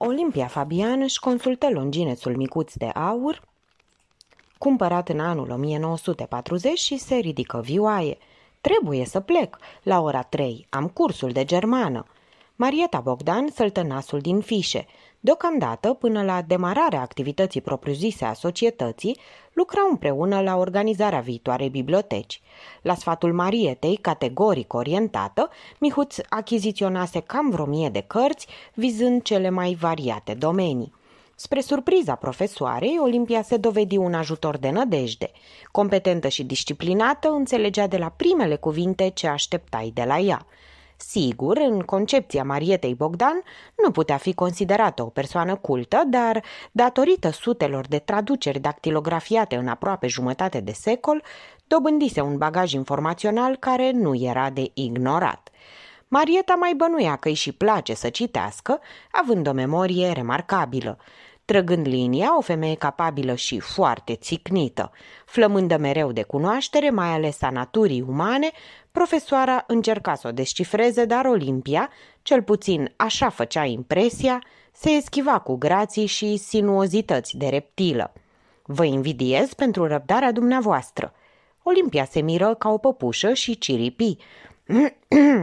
Olimpia Fabian își consultă longinețul micuț de aur, cumpărat în anul 1940 și se ridică vioaie. Trebuie să plec. La ora 3 am cursul de germană. Marieta Bogdan săltă nasul din fișe. Deocamdată, până la demararea activității propriu-zise a societății, lucrau împreună la organizarea viitoarei biblioteci. La sfatul Marietei, categoric orientată, Mihuț achiziționase cam vreo mie de cărți, vizând cele mai variate domenii. Spre surpriza profesoarei, Olimpia se dovedi un ajutor de nădejde. Competentă și disciplinată, înțelegea de la primele cuvinte ce așteptai de la ea. Sigur, în concepția Marietei Bogdan, nu putea fi considerată o persoană cultă, dar, datorită sutelor de traduceri dactilografiate în aproape jumătate de secol, dobândise un bagaj informațional care nu era de ignorat. Marieta mai bănuia că îi și place să citească, având o memorie remarcabilă. Trăgând linia, o femeie capabilă și foarte țicnită, flămândă mereu de cunoaștere, mai ales a naturii umane, Profesoara încerca să o descifreze, dar Olimpia, cel puțin așa făcea impresia, se eschiva cu grații și sinuozități de reptilă. Vă invidiez pentru răbdarea dumneavoastră. Olimpia se miră ca o păpușă și ciripi.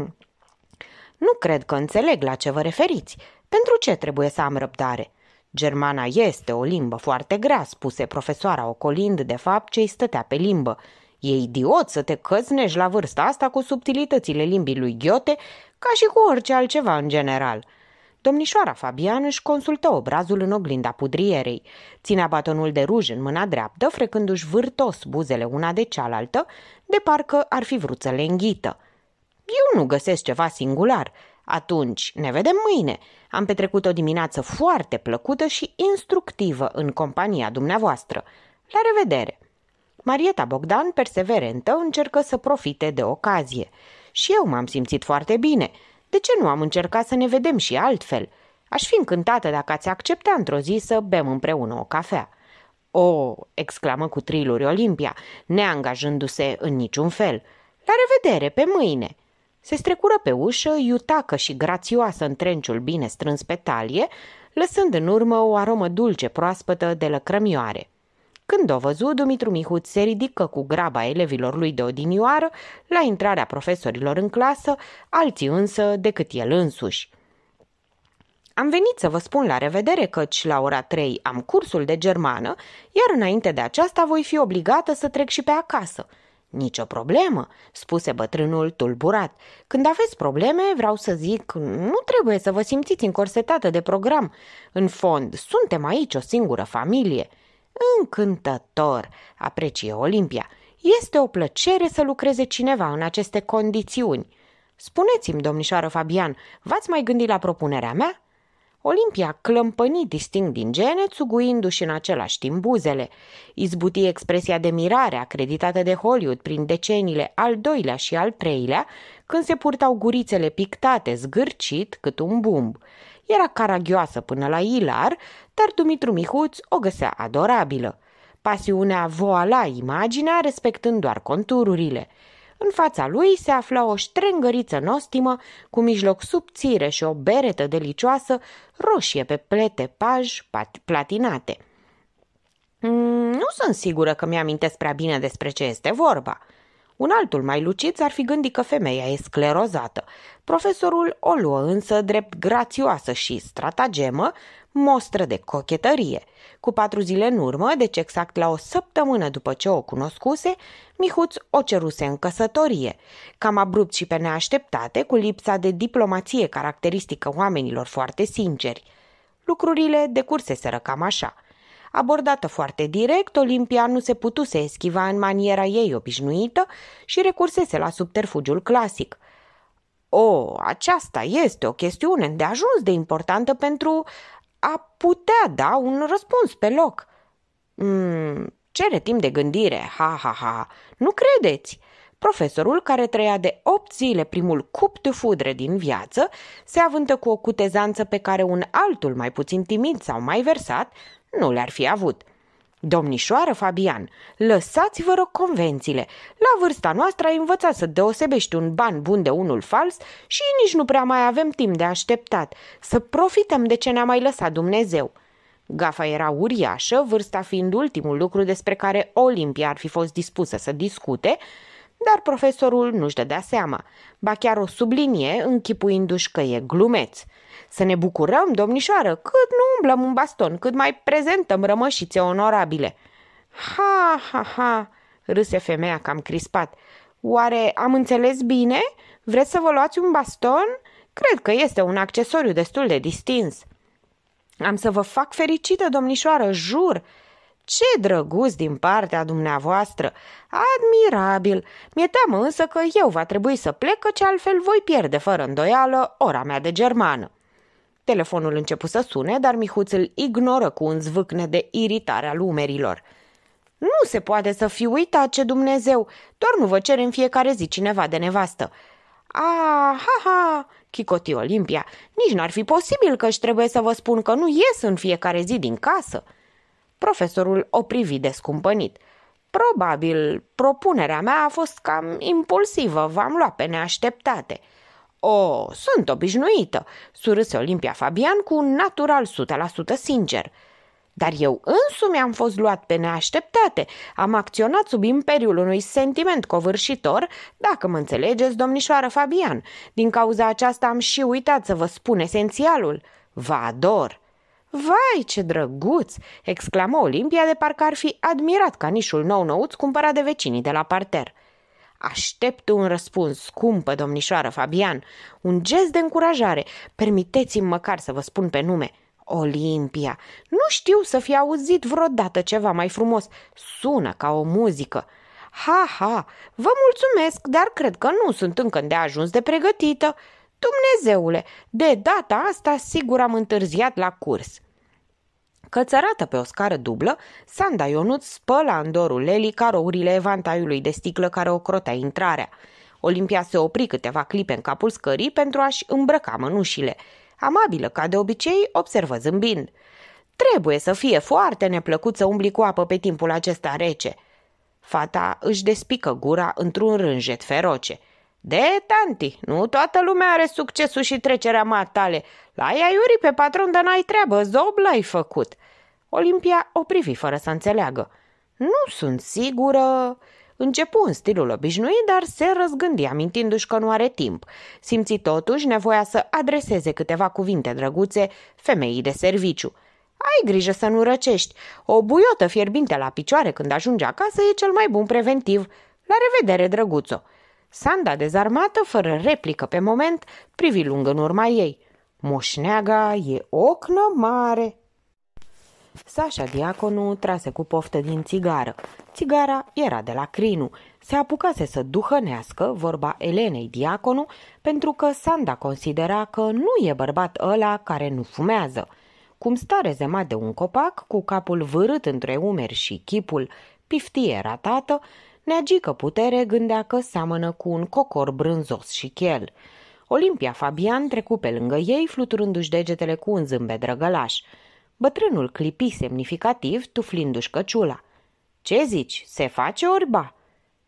nu cred că înțeleg la ce vă referiți. Pentru ce trebuie să am răbdare? Germana este o limbă foarte grea, spuse profesoara ocolind de fapt ce-i stătea pe limbă E idiot să te căznești la vârsta asta cu subtilitățile limbii lui Ghiote, ca și cu orice altceva în general. Domnișoara Fabian își consultă obrazul în oglinda pudrierei. Ținea batonul de ruj în mâna dreaptă, frecându-și vârtos buzele una de cealaltă, de parcă ar fi vrut să le înghită. Eu nu găsesc ceva singular. Atunci, ne vedem mâine. Am petrecut o dimineață foarte plăcută și instructivă în compania dumneavoastră. La revedere! Marieta Bogdan, perseverentă, încercă să profite de ocazie. Și eu m-am simțit foarte bine. De ce nu am încercat să ne vedem și altfel? Aș fi încântată dacă ați accepta într-o zi să bem împreună o cafea. O, oh, exclamă cu triluri Olimpia, neangajându-se în niciun fel. La revedere, pe mâine! Se strecură pe ușă, iutacă și grațioasă în trenciul bine strâns pe talie, lăsând în urmă o aromă dulce proaspătă de lăcrămioare. Când o văzu, Dumitru Mihuț se ridică cu graba elevilor lui de odinioară la intrarea profesorilor în clasă, alții însă decât el însuși. Am venit să vă spun la revedere căci la ora 3 am cursul de germană, iar înainte de aceasta voi fi obligată să trec și pe acasă. Nicio problemă, spuse bătrânul tulburat. Când aveți probleme, vreau să zic, nu trebuie să vă simțiți încorsetată de program. În fond, suntem aici o singură familie. Încântător, aprecie Olimpia. Este o plăcere să lucreze cineva în aceste condiții. Spuneți-mi, domnișoară Fabian, v-ați mai gândit la propunerea mea? Olimpia clămpăni distinct din gene, țuguindu-și în același timp buzele. Izbuti expresia de mirare acreditată de Hollywood prin deceniile al doilea și al treilea, când se purtau gurițele pictate, zgârcit, cât un bumb. Era caragioasă până la Ilar, dar Dumitru Mihuț o găsea adorabilă. Pasiunea voala imaginea respectând doar contururile. În fața lui se afla o ștrengăriță nostimă cu mijloc subțire și o beretă delicioasă roșie pe plete paj platinate. Mm, nu sunt sigură că mi-amintesc prea bine despre ce este vorba. Un altul mai lucid ar fi gândit că femeia e sclerozată. Profesorul o luă însă drept grațioasă și stratagemă, mostră de cochetărie. Cu patru zile în urmă, deci exact la o săptămână după ce o cunoscuse, Mihuț o ceruse în căsătorie. Cam abrupt și pe neașteptate, cu lipsa de diplomație caracteristică oamenilor foarte sinceri. Lucrurile decurseseră cam așa – Abordată foarte direct, Olimpia nu se putuse eschiva în maniera ei obișnuită și recursese la subterfugiul clasic. O, aceasta este o chestiune de ajuns de importantă pentru a putea da un răspuns pe loc. Mm, cere timp de gândire, ha, ha, ha, nu credeți? Profesorul, care trăia de opt zile primul cup de fudre din viață, se avântă cu o cutezanță pe care un altul mai puțin timid sau mai versat nu le-ar fi avut. Domnișoară Fabian, lăsați vă rog convențiile. La vârsta noastră ai învățat să deosebești un ban bun de unul fals și nici nu prea mai avem timp de așteptat. Să profităm de ce ne-a mai lăsat Dumnezeu. Gafa era uriașă, vârsta fiind ultimul lucru despre care Olimpia ar fi fost dispusă să discute, dar profesorul nu-și dădea seama, ba chiar o sublinie închipuindu-și că e glumeț. Să ne bucurăm, domnișoară, cât nu umblăm un baston, cât mai prezentăm rămășițe onorabile. Ha, ha, ha, râse femeia cam crispat. Oare am înțeles bine? Vreți să vă luați un baston? Cred că este un accesoriu destul de distins. Am să vă fac fericită, domnișoară, jur, ce drăguț din partea dumneavoastră! Admirabil! Mi-e teamă însă că eu va trebui să plec, căci altfel voi pierde fără îndoială ora mea de germană. Telefonul început să sune, dar Mihuț îl ignoră cu un zvâcne de iritare al umerilor. Nu se poate să fi uitat ce Dumnezeu, doar nu vă cere în fiecare zi cineva de nevastă. A, ah, ha, ha, chicoti Olimpia, nici n-ar fi posibil că-și trebuie să vă spun că nu ies în fiecare zi din casă. Profesorul o privi descumpănit. Probabil propunerea mea a fost cam impulsivă, v-am luat pe neașteptate. O, sunt obișnuită, surâse Olimpia Fabian cu un natural 100% sincer. Dar eu însumi am fost luat pe neașteptate, am acționat sub imperiul unui sentiment covârșitor, dacă mă înțelegeți, domnișoară Fabian. Din cauza aceasta am și uitat să vă spun esențialul. Vă ador! Vai, ce drăguț!" exclamă Olimpia de parcă ar fi admirat canișul nou-nouț cumpărat de vecinii de la parter. Aștept un răspuns, scumpă domnișoară Fabian, un gest de încurajare. Permiteți-mi măcar să vă spun pe nume. Olimpia, nu știu să fi auzit vreodată ceva mai frumos. Sună ca o muzică. Ha, ha, vă mulțumesc, dar cred că nu sunt încă de ajuns de pregătită. Dumnezeule, de data asta sigur am întârziat la curs. Cățărată pe o scară dublă, Sanda Ionut spăla în dorul Leli carourile evantaiului de sticlă care o crotea intrarea. Olimpia se opri câteva clipe în capul scării pentru a-și îmbrăca mănușile. Amabilă ca de obicei, observă zâmbind. Trebuie să fie foarte neplăcut să umbli cu apă pe timpul acesta rece. Fata își despică gura într-un rânjet feroce. De, tanti, nu toată lumea are succesul și trecerea matale. La iuri pe patron, dar n-ai treabă, zob l-ai făcut. Olimpia o privi fără să înțeleagă. Nu sunt sigură... Începu în stilul obișnuit, dar se răzgândi, amintindu-și că nu are timp. Simți totuși nevoia să adreseze câteva cuvinte drăguțe femeii de serviciu. Ai grijă să nu răcești. O buiotă fierbinte la picioare când ajunge acasă e cel mai bun preventiv. La revedere, drăguțo! Sanda dezarmată, fără replică pe moment, privi lung în urma ei. Moșneaga e ochnă mare. Sașa Diaconu trase cu poftă din țigară. Țigara era de la crinu. Se apucase să duhănească vorba Elenei Diaconu pentru că Sanda considera că nu e bărbat ăla care nu fumează. Cum sta rezemat de un copac, cu capul vârât între umeri și chipul piftie ratată, neagică putere gândea că seamănă cu un cocor brânzos și chel. Olimpia Fabian trecu pe lângă ei, fluturându-și degetele cu un zâmbet drăgălaș – Bătrânul clipi semnificativ, tuflindu-și căciula. Ce zici, se face orba?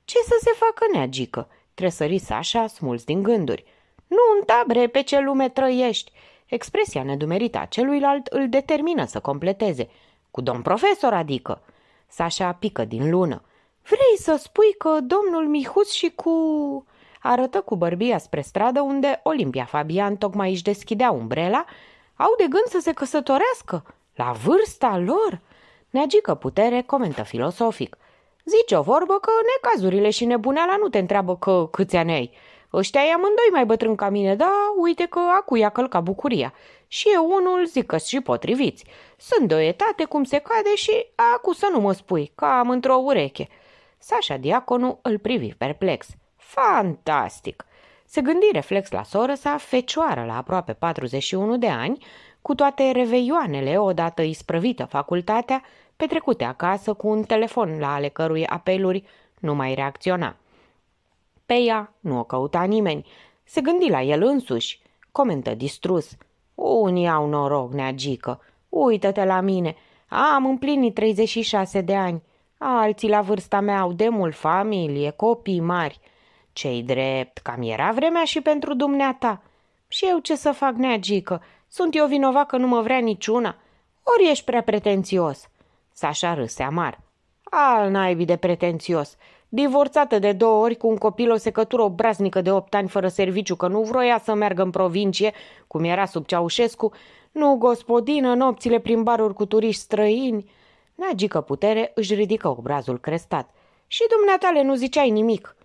Ce să se facă neagică? Tresări Sașa, smuls din gânduri. Nu tabre pe ce lume trăiești! Expresia nedumerită a celuilalt îl determină să completeze. Cu domn profesor, adică. Sașa pică din lună. Vrei să spui că domnul Mihus și cu... Arătă cu bărbia spre stradă unde Olimpia Fabian tocmai își deschidea umbrela, au de gând să se căsătorească. La vârsta lor? Neagică putere comentă filosofic. Zice o vorbă că necazurile și nebuneala nu te întreabă că câți ani ai. Ăștia e amândoi mai bătrân ca mine, da, uite că acu i-a călcat bucuria. Și eu unul zic că și potriviți. Sunt doi etate cum se cade și acu să nu mă spui, că am într-o ureche. Sașa Diaconu îl privi perplex. Fantastic! Se gândi reflex la soră sa, fecioară la aproape 41 de ani, cu toate reveioanele, odată isprăvită facultatea, petrecute acasă cu un telefon la ale cărui apeluri nu mai reacționa. Pe ea nu o căuta nimeni, se gândi la el însuși, comentă distrus. Unii au noroc, neagică, uită-te la mine, am împlinit 36 de ani, alții la vârsta mea au de mult familie, copii mari. Cei drept, cam era vremea și pentru dumneata. Și eu ce să fac, neagică, sunt eu vinovat că nu mă vrea niciuna? Ori ești prea pretențios? Sașa râse amar. Al naibii de pretențios. Divorțată de două ori cu un copil, o secătură obraznică de opt ani fără serviciu, că nu vroia să meargă în provincie, cum era sub Ceaușescu, nu gospodină, nopțile prin baruri cu turiști străini. Nagică putere își ridică obrazul crestat. Și dumneatale nu ziceai nimic.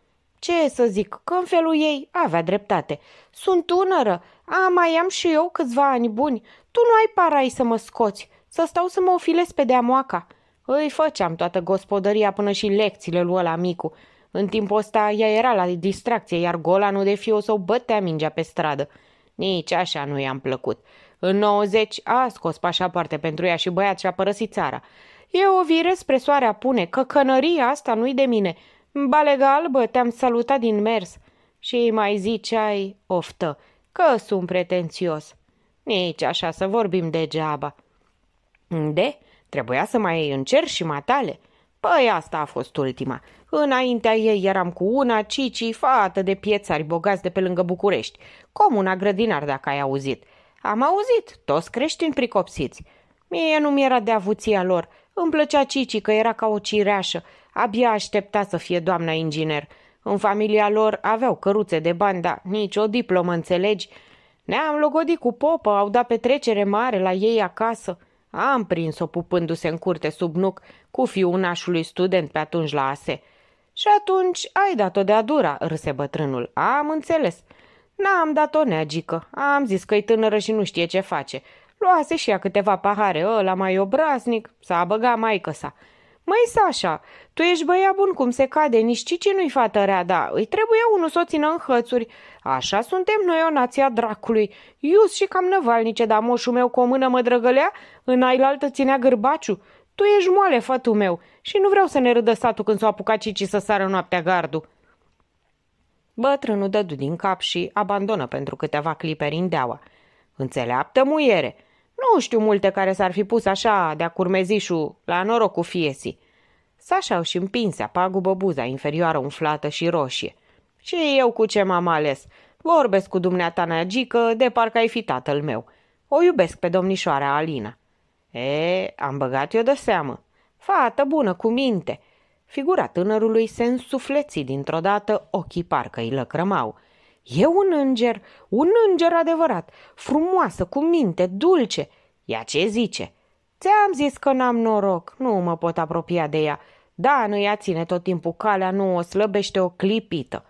Ce să zic, că în felul ei avea dreptate. Sunt tânără, a, mai am și eu câțiva ani buni. Tu nu ai parai să mă scoți, să stau să mă ofilez pe deamoaca. Îi făceam toată gospodăria până și lecțiile lui la micu. În timpul ăsta ea era la distracție, iar golanul de fiu o bătea mingea pe stradă. Nici așa nu i-am plăcut. În 90 a scos pașapoarte pentru ea și băiat și-a părăsit țara. Eu o vire spre soarea pune, că cănăria asta nu-i de mine – Balega albă, te-am salutat din mers și îi mai ziceai oftă că sunt pretențios. Nici așa să vorbim degeaba. De? Trebuia să mai încerci și matale. Păi asta a fost ultima. Înaintea ei eram cu una, Cici, fată de piețari bogați de pe lângă București. Comuna grădinar, dacă ai auzit. Am auzit, toți creștini pricopsiți. Mie nu mi era de avuția lor. Îmi plăcea Cici că era ca o cireașă Abia aștepta să fie doamna inginer. În familia lor aveau căruțe de bani, dar nici o diplomă, înțelegi? Ne-am logodit cu popă, au dat petrecere mare la ei acasă. Am prins-o pupându-se în curte sub nuc cu nașului student pe atunci la ASE. Și atunci ai dat-o de-a dura, râse bătrânul. Am înțeles. N-am dat-o neagică. Am zis că-i tânără și nu știe ce face. Luase și ea câteva pahare, ăla mai obraznic, s-a băgat maică sa. Măi, Sașa, tu ești băia bun cum se cade, nici cici nu-i fată rea, da, îi trebuie unul să o țină în hățuri. Așa suntem noi o nația dracului, ius și cam năvalnice, dar moșul meu cu o mână mă drăgălea, în ailaltă ținea gârbaciu. Tu ești moale, fătul meu, și nu vreau să ne râdă satul când s-o apucat cici să sară noaptea gardul. Bătrânul dădu din cap și abandonă pentru câteva clipe rindeaua. Înțeleaptă muiere, nu știu multe care s-ar fi pus așa de-a curmezișul la noroc cu fiesii. Sașa și împinse pagubă buza inferioară umflată și roșie. Și eu cu ce m-am ales? Vorbesc cu dumneata Nagică de parcă ai fi tatăl meu. O iubesc pe domnișoara Alina. E, am băgat eu de seamă. Fată bună, cu minte. Figura tânărului se însufleți dintr-o dată, ochii parcă îi lăcrămau. E un înger, un înger adevărat, frumoasă, cu minte, dulce. Ea ce zice? Ți-am zis că n-am noroc, nu mă pot apropia de ea. Da, nu ea ține tot timpul calea, nu o slăbește o clipită.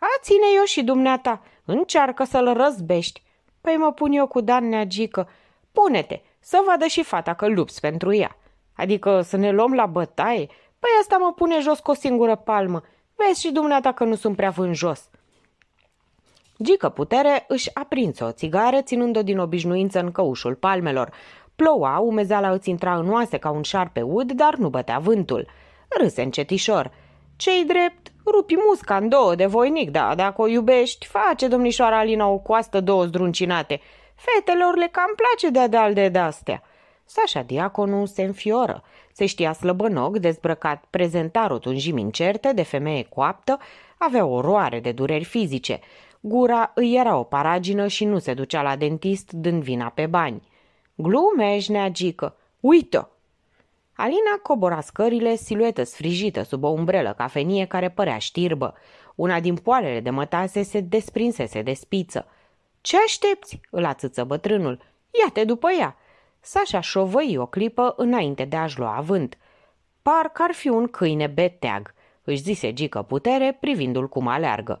A, ține eu și dumneata, încearcă să-l răzbești. Păi mă pun eu cu Dan Neagică. Pune-te, să vadă și fata că lupți pentru ea. Adică să ne luăm la bătaie? Păi asta mă pune jos cu o singură palmă. Vezi și dumneata că nu sunt prea vânjos. jos. Gică Putere își aprinse o țigară, ținând-o din obișnuință în căușul palmelor. Ploua, umezeala îți intra în oase ca un șarpe ud, dar nu bătea vântul. Râse încetișor. Cei drept, rupi musca în două de voinic, da, dacă o iubești, face domnișoara Alina o coastă două zdruncinate. Fetelor le cam place de-a de-al de a de al de astea Sașa Diaconu se înfioră. Se știa slăbănoc, dezbrăcat, prezenta rotunjimi incerte de femeie coaptă, avea oroare de dureri fizice – Gura îi era o paragină și nu se ducea la dentist dând vina pe bani. Glumești, neagică! Uită! Alina cobora scările, siluetă sfrijită sub o umbrelă cafenie care părea știrbă. Una din poalele de mătase se desprinsese de spiță. Ce aștepți?" îl ațâță bătrânul. Ia-te după ea!" Sașa șovăi o clipă înainte de a-și lua avânt. Parcă ar fi un câine beteag, își zise Gică putere privindu-l cum aleargă.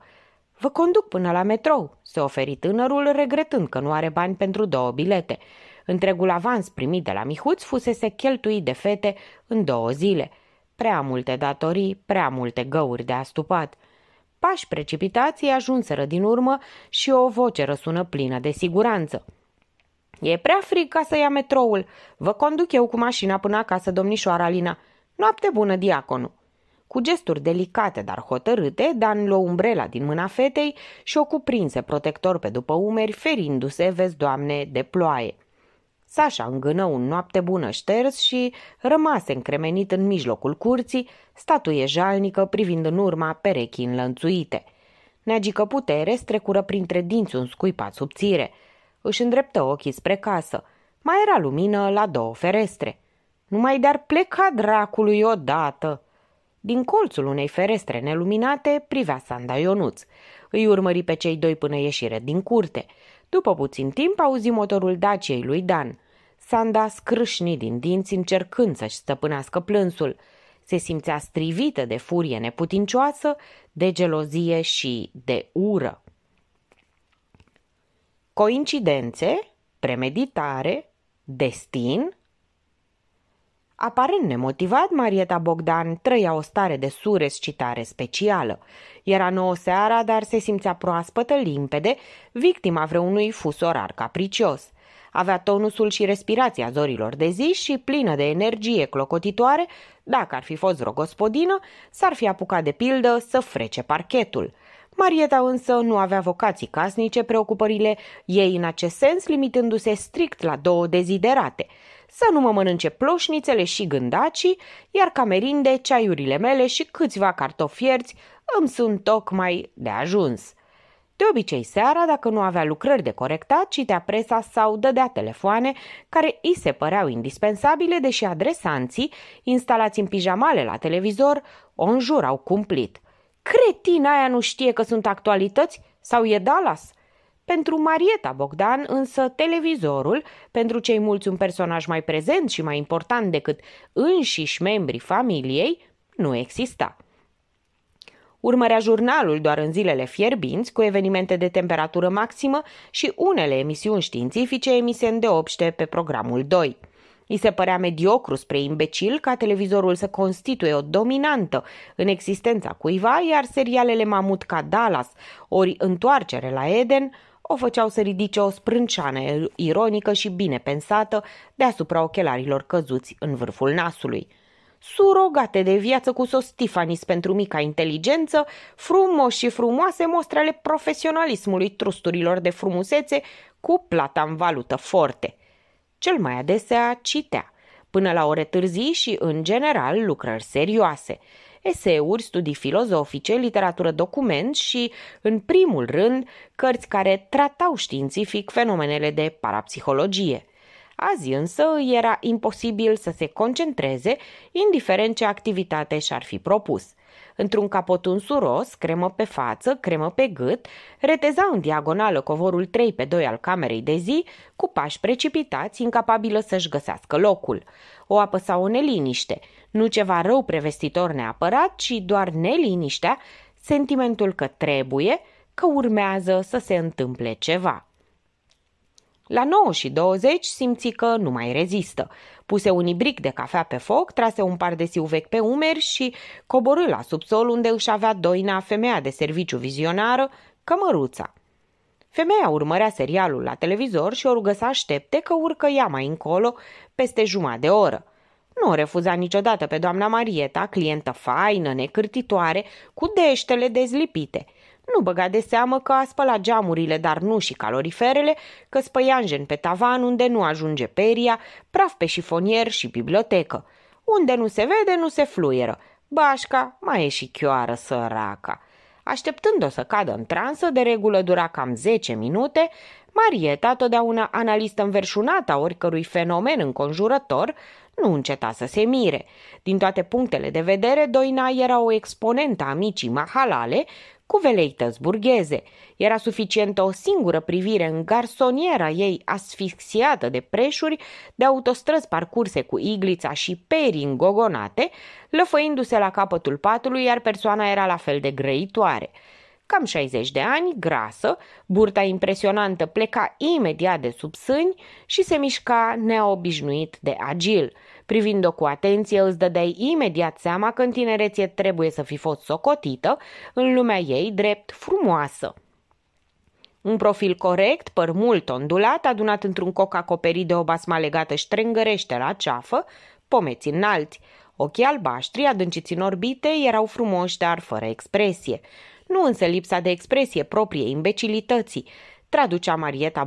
Vă conduc până la metrou, se oferi tânărul, regretând că nu are bani pentru două bilete. Întregul avans primit de la Mihuț fusese cheltuit de fete în două zile. Prea multe datorii, prea multe găuri de astupat. Pași precipitații ajunseră din urmă și o voce răsună plină de siguranță. E prea frig ca să ia metroul. Vă conduc eu cu mașina până acasă, domnișoara Alina. Noapte bună, diaconu!" Cu gesturi delicate, dar hotărâte, Dan luă umbrela din mâna fetei și o cuprinse protector pe după umeri, ferindu-se, vezi, doamne, de ploaie. Sasha îngână un noapte bună șters și rămase încremenit în mijlocul curții, statuie jalnică privind în urma perechii înlănțuite. Neagică putere strecură printre dinți un scuipat subțire. Își îndreptă ochii spre casă. Mai era lumină la două ferestre. Numai de-ar pleca dracului odată!" Din colțul unei ferestre neluminate privea Sanda Ionuț. Îi urmări pe cei doi până ieșire din curte. După puțin timp auzi motorul Daciei lui Dan. Sanda scrâșni din dinți încercând să-și stăpânească plânsul. Se simțea strivită de furie neputincioasă, de gelozie și de ură. Coincidențe, premeditare, destin – Aparent nemotivat, Marieta Bogdan trăia o stare de surescitare specială. Era nouă seara, dar se simțea proaspătă, limpede, victima vreunui fusorar capricios. Avea tonusul și respirația zorilor de zi și, plină de energie clocotitoare, dacă ar fi fost vreo gospodină, s-ar fi apucat de pildă să frece parchetul – Marieta însă nu avea vocații casnice, preocupările ei în acest sens limitându-se strict la două deziderate – să nu mă mănânce ploșnițele și gândacii, iar camerinde, ceaiurile mele și câțiva cartofierți îmi sunt tocmai de ajuns. De obicei seara, dacă nu avea lucrări de corectat, citea presa sau dădea telefoane care îi se păreau indispensabile, deși adresanții, instalați în pijamale la televizor, o înjurau cumplit. Cretina aia nu știe că sunt actualități sau e Dallas – pentru Marieta Bogdan, însă, televizorul, pentru cei mulți un personaj mai prezent și mai important decât înșiși membrii familiei, nu exista. Urmărea jurnalul doar în zilele fierbinți, cu evenimente de temperatură maximă și unele emisiuni științifice emise în deopște pe programul 2. I se părea mediocru spre imbecil ca televizorul să constituie o dominantă în existența cuiva, iar serialele mamut ca Dallas ori Întoarcere la Eden o făceau să ridice o sprânceană ironică și bine pensată deasupra ochelarilor căzuți în vârful nasului. Surogate de viață cu sos Tifanis pentru mica inteligență, frumos și frumoase mostrele profesionalismului trusturilor de frumusețe cu plata în valută forte. Cel mai adesea citea, până la ore târzii și, în general, lucrări serioase – eseuri, studii filozofice, literatură document și, în primul rând, cărți care tratau științific fenomenele de parapsihologie. Azi însă era imposibil să se concentreze, indiferent ce activitate și-ar fi propus – într-un capotun suros, cremă pe față, cremă pe gât, reteza în diagonală covorul 3 pe 2 al camerei de zi, cu pași precipitați, incapabilă să-și găsească locul. O apăsa o neliniște, nu ceva rău prevestitor neapărat, ci doar neliniștea, sentimentul că trebuie, că urmează să se întâmple ceva. La 9 și 20 simți că nu mai rezistă. Puse un ibric de cafea pe foc, trase un par de siu vechi pe umeri și coborâ la subsol unde își avea doina femeia de serviciu vizionară, cămăruța. Femeia urmărea serialul la televizor și o rugă să aștepte că urcă ea mai încolo peste jumătate de oră. Nu o refuza niciodată pe doamna Marieta, clientă faină, necârtitoare, cu deștele dezlipite. Nu băga de seamă că a spălat geamurile, dar nu și caloriferele, că spăianjen pe tavan unde nu ajunge peria, praf pe șifonier și bibliotecă. Unde nu se vede, nu se fluieră. Bașca mai e și chioară săraca. Așteptând-o să cadă în transă, de regulă dura cam 10 minute, Marieta, totdeauna analistă înverșunată a oricărui fenomen înconjurător, nu înceta să se mire. Din toate punctele de vedere, Doina era o exponentă a micii mahalale cu veleități burgheze. Era suficientă o singură privire în garsoniera ei asfixiată de preșuri, de autostrăzi parcurse cu iglița și perii îngogonate, lăfăindu-se la capătul patului, iar persoana era la fel de grăitoare cam 60 de ani, grasă, burta impresionantă pleca imediat de sub sâni și se mișca neobișnuit de agil. Privind-o cu atenție, îți dădeai imediat seama că în tinerețe trebuie să fi fost socotită, în lumea ei drept frumoasă. Un profil corect, păr mult ondulat, adunat într-un coc acoperit de o basma legată ștrengărește la ceafă, pomeți înalți. Ochii albaștri, adânciți în orbite, erau frumoși, dar fără expresie. Nu însă lipsa de expresie proprie imbecilității, traducea Marieta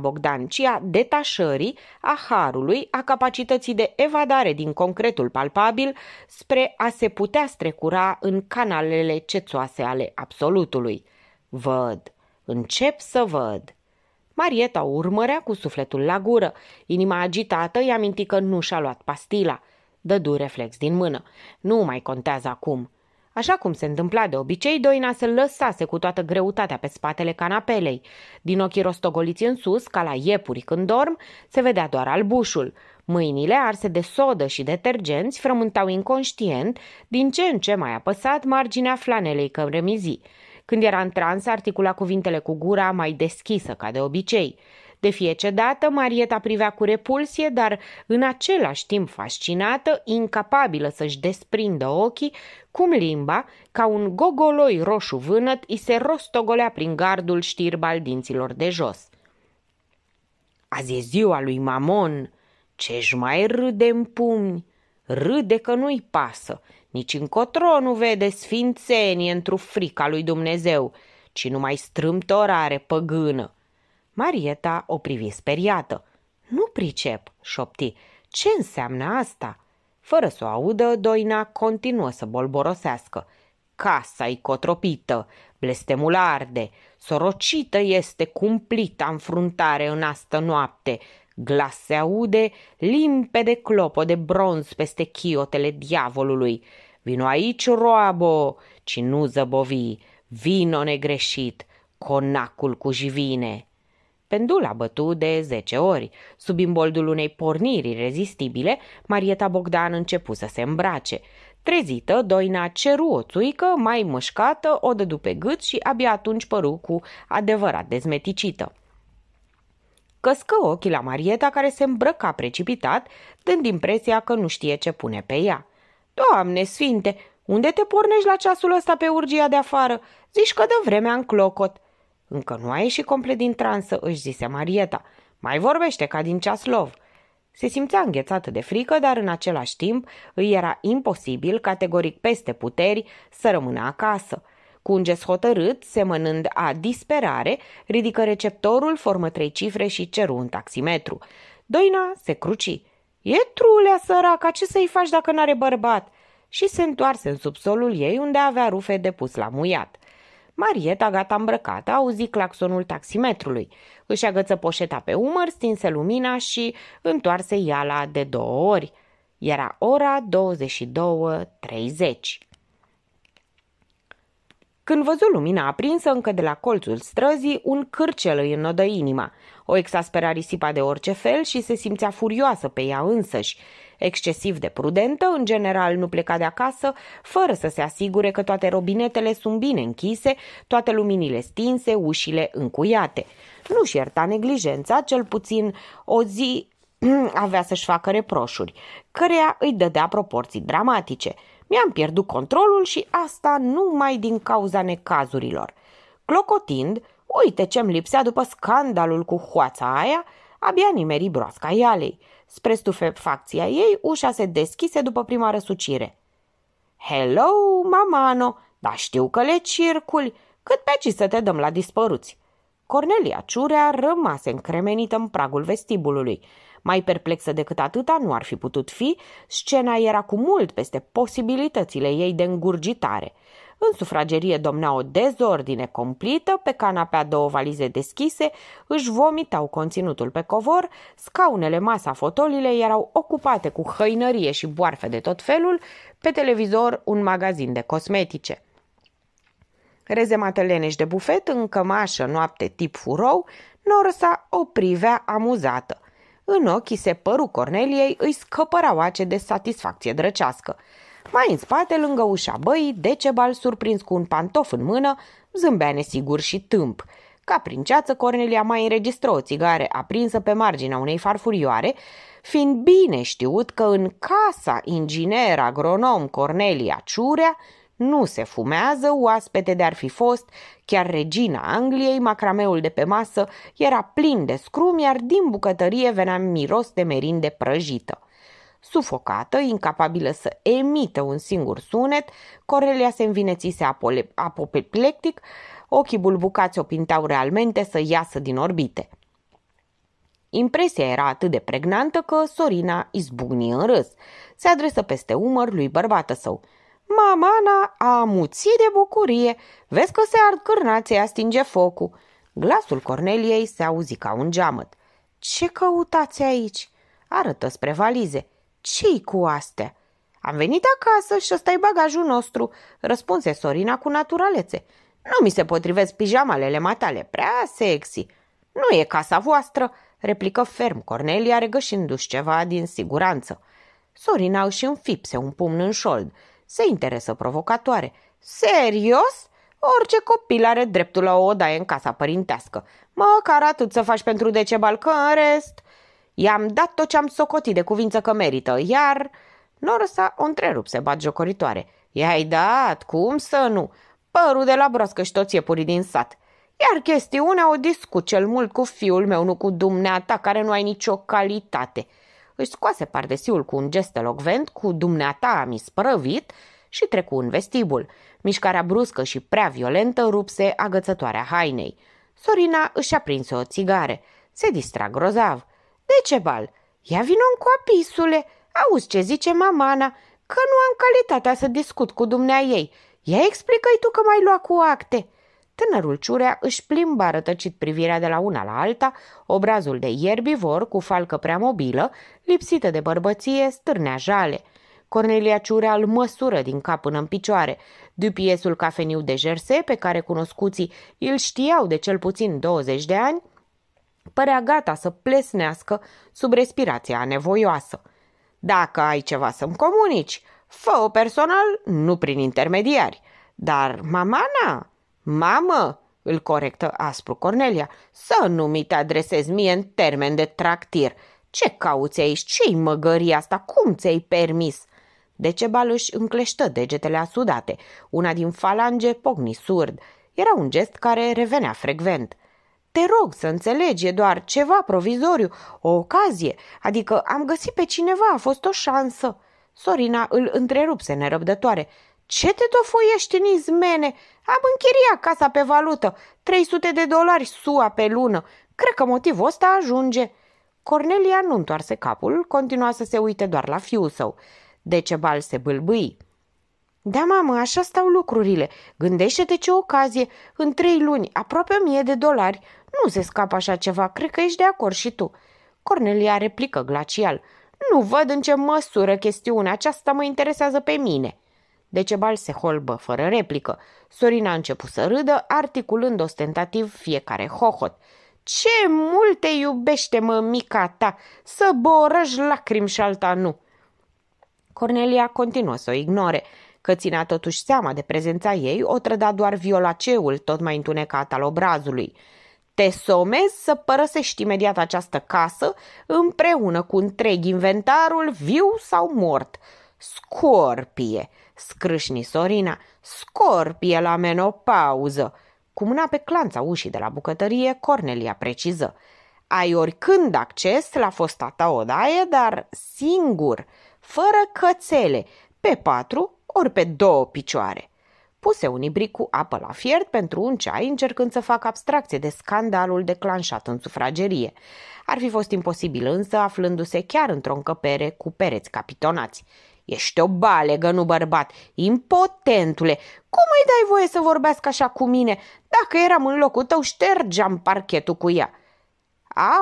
a detașării, a harului, a capacității de evadare din concretul palpabil spre a se putea strecura în canalele cețoase ale absolutului. Văd, încep să văd. Marieta urmărea cu sufletul la gură. Inima agitată îi aminti că nu și-a luat pastila. Dădu reflex din mână. Nu mai contează acum. Așa cum se întâmpla de obicei, Doina se lăsase cu toată greutatea pe spatele canapelei. Din ochii rostogoliți în sus, ca la iepuri când dorm, se vedea doar albușul. Mâinile arse de sodă și detergenți frământau inconștient, din ce în ce mai apăsat, marginea flanelei cămremizii. Când era în trans, articula cuvintele cu gura mai deschisă ca de obicei. De fiecare dată, Marieta privea cu repulsie, dar în același timp fascinată, incapabilă să-și desprindă ochii, cum limba, ca un gogoloi roșu vânăt, îi se rostogolea prin gardul știrb al dinților de jos. Azi e ziua lui Mamon, ce-și mai râde în pumni, râde că nu-i pasă, nici încotro nu vede sfințenie într-o frica lui Dumnezeu, ci numai strâmtorare păgână. Marieta o privi speriată. Nu pricep, șopti. Ce înseamnă asta? Fără să o audă, Doina continuă să bolborosească. Casa-i cotropită, blestemul arde, sorocită este cumplită înfruntare în astă noapte, glas se aude, limpede clopo de bronz peste chiotele diavolului. Vino aici, roabo, ci nu zăbovi, vino negreșit, conacul cu jivine. Pendula bătu de zece ori. Sub imboldul unei porniri irezistibile, Marieta Bogdan începu să se îmbrace. Trezită, Doina ceru o țuică, mai mășcată, o dădu pe gât și abia atunci păru cu adevărat dezmeticită. Căscă ochii la Marieta care se îmbrăca precipitat, dând impresia că nu știe ce pune pe ea. Doamne sfinte, unde te pornești la ceasul ăsta pe urgia de afară? Zici că dă vremea în clocot. Încă nu a ieșit complet din transă, își zise Marieta. Mai vorbește ca din ceaslov. Se simțea înghețată de frică, dar în același timp îi era imposibil, categoric peste puteri, să rămână acasă. Cu un gest hotărât, semănând a disperare, ridică receptorul, formă trei cifre și ceru un taximetru. Doina se cruci. E trulea săraca, ce să-i faci dacă n-are bărbat?" Și se întoarse în subsolul ei unde avea rufe de pus la muiat. Marieta, gata îmbrăcată, auzi claxonul taximetrului. Își agăță poșeta pe umăr, stinse lumina și întoarse iala de două ori. Era ora 22.30. Când văzu lumina aprinsă încă de la colțul străzii, un cârcel îi înnodă inima. O exaspera risipa de orice fel și se simțea furioasă pe ea însăși. Excesiv de prudentă, în general nu pleca de acasă fără să se asigure că toate robinetele sunt bine închise, toate luminile stinse, ușile încuiate. Nu-și ierta neglijența, cel puțin o zi avea să-și facă reproșuri, cărea îi dădea proporții dramatice. Mi-am pierdut controlul și asta numai din cauza necazurilor. Clocotind, uite ce-mi lipsea după scandalul cu hoața aia, abia nimeri broasca ialei. Spre stufefacția ei, ușa se deschise după prima răsucire. Hello, mamano, dar știu că le circuli, cât pe aici să te dăm la dispăruți. Cornelia Ciurea rămase încremenită în pragul vestibulului. Mai perplexă decât atâta nu ar fi putut fi, scena era cu mult peste posibilitățile ei de îngurgitare. În sufragerie domna o dezordine completă, pe canapea două valize deschise își vomitau conținutul pe covor, scaunele, masa, fotolile erau ocupate cu hăinărie și boarfe de tot felul, pe televizor un magazin de cosmetice. Rezemată leneș de bufet, în cămașă noapte tip furou, Norsa o privea amuzată. În ochii se păru Corneliei îi scăpărau ace de satisfacție drăcească. Mai în spate, lângă ușa băii, Decebal, surprins cu un pantof în mână, zâmbea nesigur și tâmp. Ca prin ceață, Cornelia mai înregistră o țigare aprinsă pe marginea unei farfurioare, fiind bine știut că în casa inginer agronom Cornelia Ciurea nu se fumează, oaspete de-ar fi fost, chiar regina Angliei, macrameul de pe masă era plin de scrum, iar din bucătărie venea miros de merinde prăjită. Sufocată, incapabilă să emită un singur sunet, Corelia se învinețise apoplectic, ochii bulbucați o pintau realmente să iasă din orbite. Impresia era atât de pregnantă că Sorina izbucni în râs. Se adresă peste umăr lui bărbată său. Mamana a amuțit de bucurie. Vezi că se ard cârnația, stinge focul. Glasul Corneliei se auzi ca un geamăt. Ce căutați aici?" arătă spre valize ce cu astea? Am venit acasă și ăsta e bagajul nostru, răspunse Sorina cu naturalețe. Nu mi se potrivesc pijamalele matale, prea sexy. Nu e casa voastră, replică ferm Cornelia, regășindu-și ceva din siguranță. Sorina își înfipse un pumn în șold. Se interesă provocatoare. Serios? Orice copil are dreptul la o odaie în casa părintească. Măcar atât să faci pentru Decebal, că în rest... I-am dat tot ce am socotit de cuvință că merită, iar... s-a o întrerupse jocoritoare. I-ai dat, cum să nu? Părul de la broască și toți iepurii din sat. Iar chestiunea o discut cel mult cu fiul meu, nu cu dumneata, care nu ai nicio calitate. Își scoase pardesiul cu un gest elocvent, cu dumneata am isprăvit și trecu în vestibul. Mișcarea bruscă și prea violentă rupse agățătoarea hainei. Sorina își aprinse o țigare. Se distra grozav. De ce bal? ia vină în pisule, auzi ce zice mamana, că nu am calitatea să discut cu dumnea ei. Ia explică-i tu că mai lua cu acte. Tânărul Ciurea își plimba rătăcit privirea de la una la alta, obrazul de ierbivor cu falcă prea mobilă, lipsită de bărbăție, stârnea jale. Cornelia Ciurea îl măsură din cap până în picioare. Dupiesul cafeniu de jerse, pe care cunoscuții îl știau de cel puțin 20 de ani, Părea gata să plesnească sub respirația nevoioasă. Dacă ai ceva să-mi comunici, fă-o personal, nu prin intermediari. Dar, mamana, mamă, îl corectă aspru Cornelia, să nu mi te adresezi mie în termen de tractir. Ce cauți aici? Ce-i măgăria asta? Cum ți-ai permis?" De ce își încleștă degetele asudate. Una din falange pogni surd. Era un gest care revenea frecvent. Te rog să înțelegi, e doar ceva provizoriu, o ocazie, adică am găsit pe cineva, a fost o șansă. Sorina îl întrerupse nerăbdătoare. Ce te tofuiești în izmene? Am închiriat casa pe valută, 300 de dolari sua pe lună. Cred că motivul ăsta ajunge. Cornelia nu întoarse capul, continua să se uite doar la fiul său. De ce bal se bâlbâi. Da, mamă, așa stau lucrurile. Gândește-te ce ocazie. În trei luni, aproape o mie de dolari. Nu se scapă așa ceva, cred că ești de acord și tu. Cornelia replică glacial. Nu văd în ce măsură chestiunea aceasta mă interesează pe mine. Decebal se holbă fără replică. Sorina a început să râdă, articulând ostentativ fiecare hohot. Ce mult te iubește, mă, mica ta, să borăși lacrimi și alta nu!" Cornelia continuă să o ignore, că ținea totuși seama de prezența ei, o trăda doar violaceul, tot mai întunecat al obrazului. Te somezi să părăsești imediat această casă împreună cu întreg inventarul viu sau mort. Scorpie, scrâșni Sorina, scorpie la menopauză. Cu mâna pe clanța ușii de la bucătărie, Cornelia preciză. Ai oricând acces la fosta ta odaie, dar singur, fără cățele, pe patru ori pe două picioare. Puse un ibric cu apă la fiert pentru un ceai, încercând să facă abstracție de scandalul declanșat în sufragerie. Ar fi fost imposibil însă, aflându-se chiar într-o încăpere cu pereți capitonați. Ești o balegă, nu bărbat, impotentule! Cum îi dai voie să vorbească așa cu mine? Dacă eram în locul tău, ștergeam parchetul cu ea!"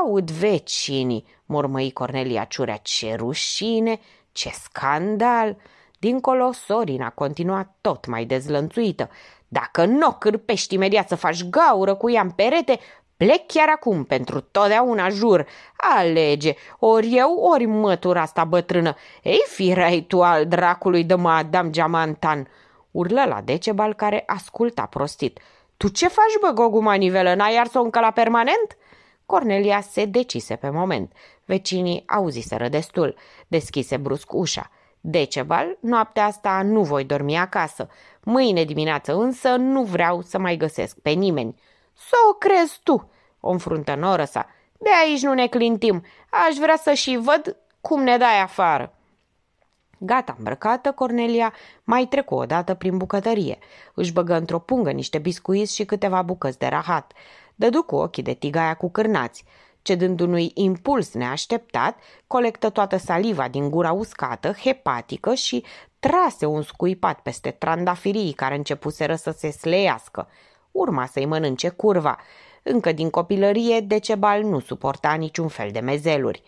Aud vecinii, murmăi Cornelia Ciurea, ce rușine, ce scandal!" Dincolo, Sorina continua tot mai dezlănțuită. Dacă nu cârpești imediat să faci gaură cu ea în perete, plec chiar acum, pentru totdeauna jur. Alege, ori eu, ori mătura asta bătrână. Ei, firai tu al dracului de Madame Geamantan!" Urlă la Decebal, care asculta prostit. Tu ce faci, bă, Gogu Manivelă? N-ai ars-o încă la permanent?" Cornelia se decise pe moment. Vecinii auziseră destul. Deschise brusc ușa. Decebal, noaptea asta nu voi dormi acasă. Mâine dimineață însă nu vreau să mai găsesc pe nimeni. Să o crezi tu, o înfruntă Norăsa. De aici nu ne clintim. Aș vrea să și văd cum ne dai afară. Gata îmbrăcată, Cornelia mai trecu o dată prin bucătărie. Își băgă într-o pungă niște biscuiți și câteva bucăți de rahat. Dădu cu ochii de tigaia cu cârnați. Cedând unui impuls neașteptat, colectă toată saliva din gura uscată, hepatică și trase un scuipat peste trandafirii care începuseră să se sleiască. Urma să-i mănânce curva. Încă din copilărie, Decebal nu suporta niciun fel de mezeluri.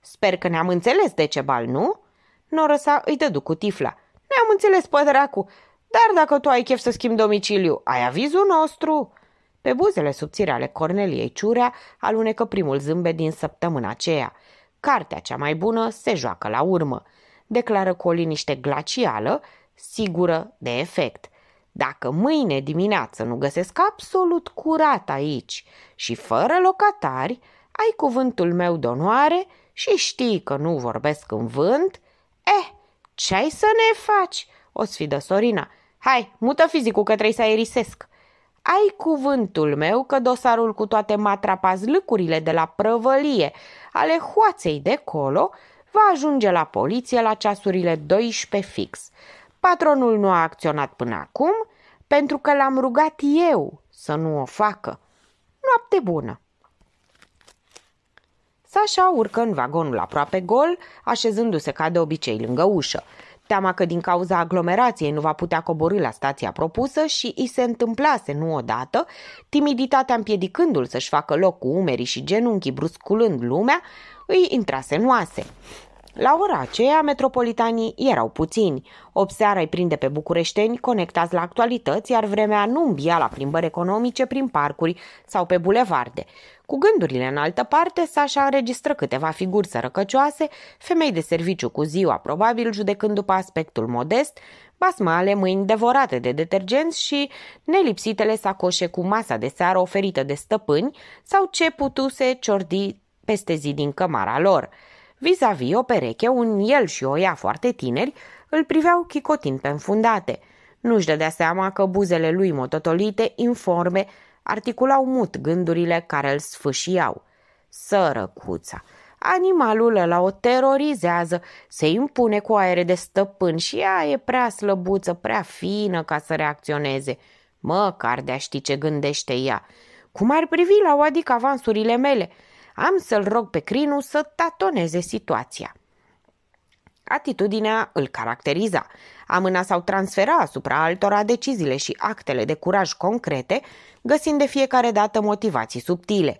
Sper că ne-am înțeles, Decebal, nu?" Norăsa îi dădu cu tifla. Ne-am înțeles, pădracu, dar dacă tu ai chef să schimbi domiciliu, ai avizul nostru?" Pe buzele subțire ale Corneliei Ciurea alunecă primul zâmbet din săptămâna aceea. Cartea cea mai bună se joacă la urmă, declară cu o liniște glacială, sigură de efect. Dacă mâine dimineață nu găsesc absolut curat aici și fără locatari, ai cuvântul meu de onoare și știi că nu vorbesc în vânt, eh, ce ai să ne faci? O sfidă Sorina. Hai, mută fizicul că trebuie să aerisesc. Ai cuvântul meu că dosarul cu toate matrapazlâcurile de la prăvălie ale hoaței de colo va ajunge la poliție la ceasurile 12 fix. Patronul nu a acționat până acum pentru că l-am rugat eu să nu o facă. Noapte bună! Sașa urcă în vagonul aproape gol, așezându-se ca de obicei lângă ușă. Teama că din cauza aglomerației nu va putea cobori la stația propusă și i se întâmplase nu odată, timiditatea împiedicându-l să-și facă loc cu umerii și genunchii brusculând lumea, îi intrase noase. La ora aceea, metropolitanii erau puțini. Obseara îi prinde pe bucureșteni conectați la actualități, iar vremea nu îmbia la plimbări economice prin parcuri sau pe bulevarde. Cu gândurile în altă parte, Sasha înregistră câteva figuri sărăcăcioase, femei de serviciu cu ziua, probabil judecând după aspectul modest, basmale, mâini devorate de detergenți și nelipsitele sacoșe cu masa de seară oferită de stăpâni sau ce putuse ciordi peste zi din cămara lor. Vis-a-vis o pereche, un el și o ea foarte tineri, îl priveau chicotin pe înfundate. Nu-și dădea seama că buzele lui mototolite, informe, Articulau mut gândurile care îl sfâșiau. Sărăcuța! Animalul ăla o terorizează, se impune cu aere de stăpân și ea e prea slăbuță, prea fină ca să reacționeze. Măcar de-a ști ce gândește ea. Cum ar privi la o adică avansurile mele? Am să-l rog pe Crinu să tatoneze situația. Atitudinea îl caracteriza. Amâna sau transfera asupra altora deciziile și actele de curaj concrete, găsind de fiecare dată motivații subtile.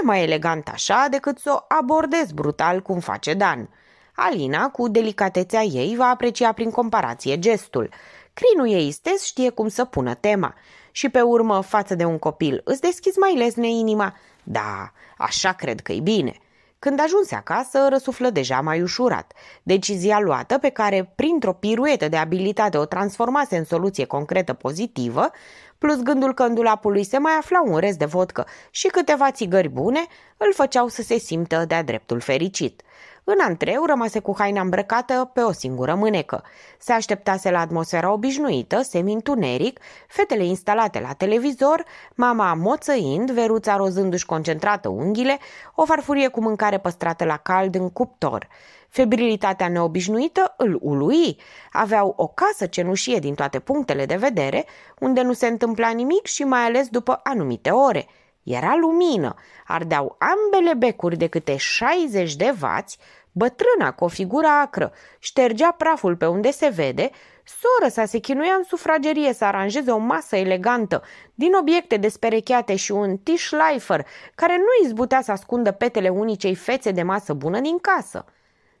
E mai elegant așa decât să o abordez brutal cum face Dan. Alina, cu delicatețea ei, va aprecia prin comparație gestul. Crinul ei istes știe cum să pună tema. Și pe urmă, față de un copil, îți deschizi mai lesne inima. Da, așa cred că-i bine – când ajunse acasă, răsuflă deja mai ușurat. Decizia luată, pe care printr-o piruetă de abilitate o transformase în soluție concretă pozitivă, plus gândul că în dulapul lui se mai afla un rest de vodcă și câteva țigări bune, îl făceau să se simtă de-a dreptul fericit. În antreu rămase cu haina îmbrăcată pe o singură mânecă. Se așteptase la atmosfera obișnuită, semintuneric, fetele instalate la televizor, mama moțăind, veruța rozându-și concentrată unghiile, o farfurie cu mâncare păstrată la cald în cuptor. Febrilitatea neobișnuită îl ului. Aveau o casă cenușie din toate punctele de vedere, unde nu se întâmpla nimic și mai ales după anumite ore – era lumină, ardeau ambele becuri de câte 60 de vați, bătrâna cu o figură acră ștergea praful pe unde se vede, sora sa se chinuia în sufragerie să aranjeze o masă elegantă din obiecte desperecheate și un tishlifer care nu izbutea să ascundă petele unicei fețe de masă bună din casă.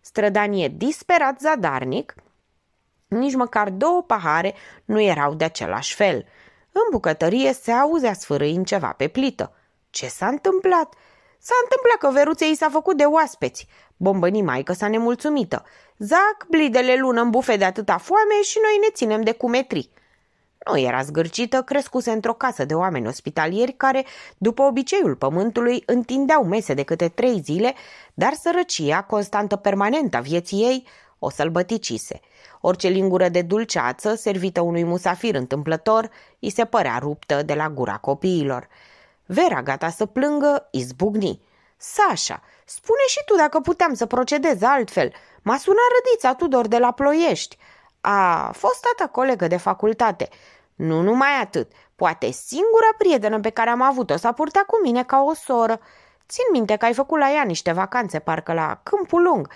Strădanie disperat zadarnic, nici măcar două pahare nu erau de același fel – în bucătărie se auzea sfârâind ceva pe plită. Ce s-a întâmplat? S-a întâmplat că veruței s-a făcut de oaspeți. Bombăni că s-a nemulțumită. Zac, blidele lună în bufe de atâta foame și noi ne ținem de cumetri. Nu era zgârcită, crescuse într-o casă de oameni ospitalieri care, după obiceiul pământului, întindeau mese de câte trei zile, dar sărăcia, constantă permanentă a vieții ei, o sălbăticise – Orice lingură de dulceață, servită unui musafir întâmplător, îi se părea ruptă de la gura copiilor. Vera, gata să plângă, izbucni. Sașa, spune și tu dacă puteam să procedez altfel. M-a sunat rădița Tudor de la Ploiești. A fost tată colegă de facultate. Nu numai atât, poate singura prietenă pe care am avut-o s-a purtat cu mine ca o soră. Țin minte că ai făcut la ea niște vacanțe, parcă la Câmpul Lung.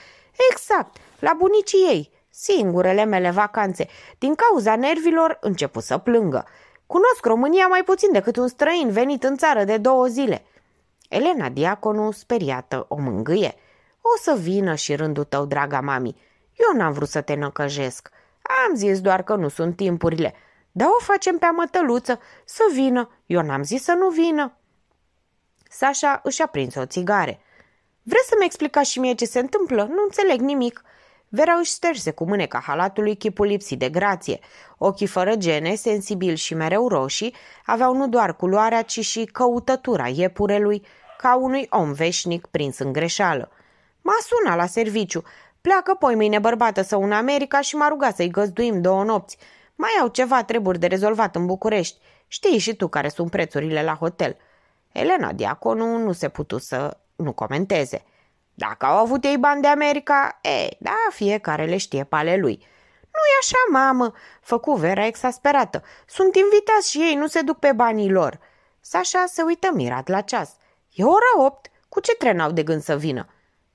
Exact, la bunicii ei singurele mele vacanțe. Din cauza nervilor, început să plângă. Cunosc România mai puțin decât un străin venit în țară de două zile. Elena Diaconu, speriată, o mângâie. O să vină și rândul tău, draga mami. Eu n-am vrut să te năcăjesc. Am zis doar că nu sunt timpurile. Dar o facem pe amătăluță să vină. Eu n-am zis să nu vină. Sasha își aprins o țigare. Vreți să-mi explicați și mie ce se întâmplă? Nu înțeleg nimic. Vera își sterse cu mâneca halatului chipul lipsit de grație. Ochii fără gene, sensibil și mereu roșii, aveau nu doar culoarea, ci și căutătura iepurelui, ca unui om veșnic prins în greșeală. M-a sunat la serviciu. Pleacă poi mâine bărbată să în America și m-a rugat să-i găzduim două nopți. Mai au ceva treburi de rezolvat în București. Știi și tu care sunt prețurile la hotel. Elena Diaconu nu se putu să nu comenteze. Dacă au avut ei bani de America, e, da, fiecare le știe pale lui. nu e așa, mamă, făcu Vera exasperată. Sunt invitați și ei, nu se duc pe banii lor. Sașa se uită mirat la ceas. E ora opt, cu ce tren au de gând să vină?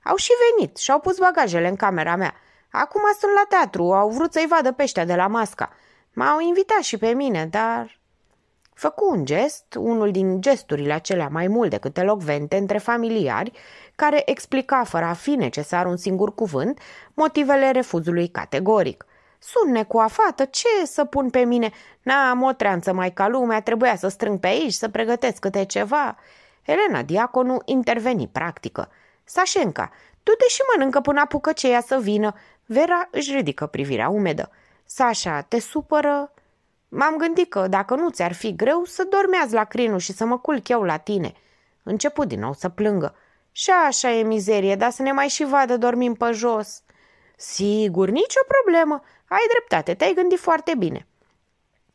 Au și venit și-au pus bagajele în camera mea. Acum sunt la teatru, au vrut să-i vadă peștea de la masca. M-au invitat și pe mine, dar Făcu un gest, unul din gesturile acelea mai mult decât elocvente între familiari, care explica fără a fi necesar un singur cuvânt motivele refuzului categoric. Sunne cu a ce să pun pe mine? N-am o treanță mai ca lumea, trebuia să strâng pe aici, să pregătesc câte ceva. Elena Diaconu interveni practică. Sașenca, du-te și mănâncă până apucă ceia să vină. Vera își ridică privirea umedă. Sașa, te supără? M-am gândit că, dacă nu ți-ar fi greu, să dormeaz la crinul și să mă culc eu la tine. Început din nou să plângă. Și așa e mizerie, dar să ne mai și vadă dormim pe jos. Sigur, nicio problemă. Ai dreptate, te-ai gândit foarte bine.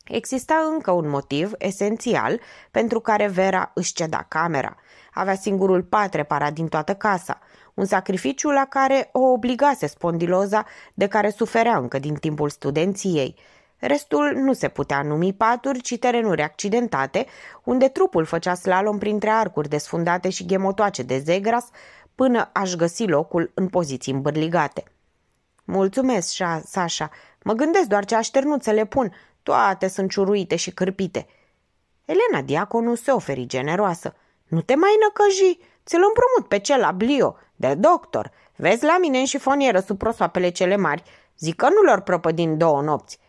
Exista încă un motiv esențial pentru care Vera își ceda camera. Avea singurul pat reparat din toată casa, un sacrificiu la care o obligase spondiloza de care suferea încă din timpul studenției. Restul nu se putea numi paturi, ci terenuri accidentate, unde trupul făcea slalom printre arcuri desfundate și ghemotoace de zegras, până aș găsi locul în poziții îmbârligate. Mulțumesc, Sasha. Mă gândesc doar ce așternuțe le pun. Toate sunt ciuruite și cârpite. Elena Diaconu se oferi generoasă. Nu te mai năcăji! Ți-l împrumut pe cel Blio, de doctor. Vezi la mine în șifonieră sub prosoapele cele mari. Zic că nu lor din două nopți.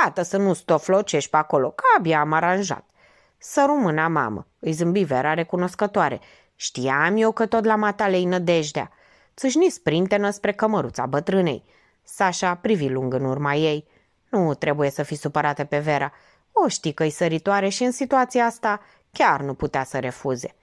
Gata să nu stoflocești pe acolo, că abia am aranjat. Să mâna mamă, îi zâmbi Vera recunoscătoare. Știam eu că tot la matalei nădejdea. Țâșni sprintenă spre cămăruța bătrânei. Sașa privi lung în urma ei. Nu trebuie să fii supărată pe Vera. O știi că-i săritoare și în situația asta chiar nu putea să refuze.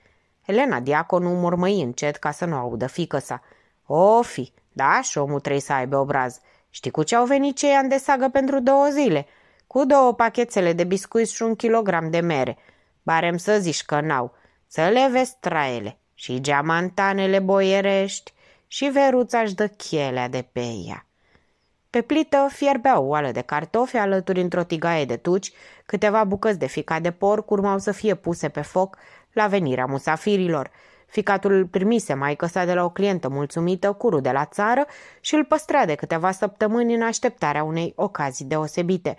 Elena Diaconu mormăi încet ca să nu audă fică sa. O fi, da, și omul trebuie să aibă obraz. Știi cu ce au venit cei ani de sagă pentru două zile? Cu două pachetele de biscuiți și un kilogram de mere. Barem să zici că n-au. Să le vezi traele și geamantanele boierești și veruța își dă chielea de pe ea. Pe plită fierbea o oală de cartofi alături într-o tigaie de tuci, câteva bucăți de fica de porc urmau să fie puse pe foc la venirea musafirilor – Ficatul îl primise mai căsa de la o clientă mulțumită, curu de la țară, și îl păstra de câteva săptămâni în așteptarea unei ocazii deosebite.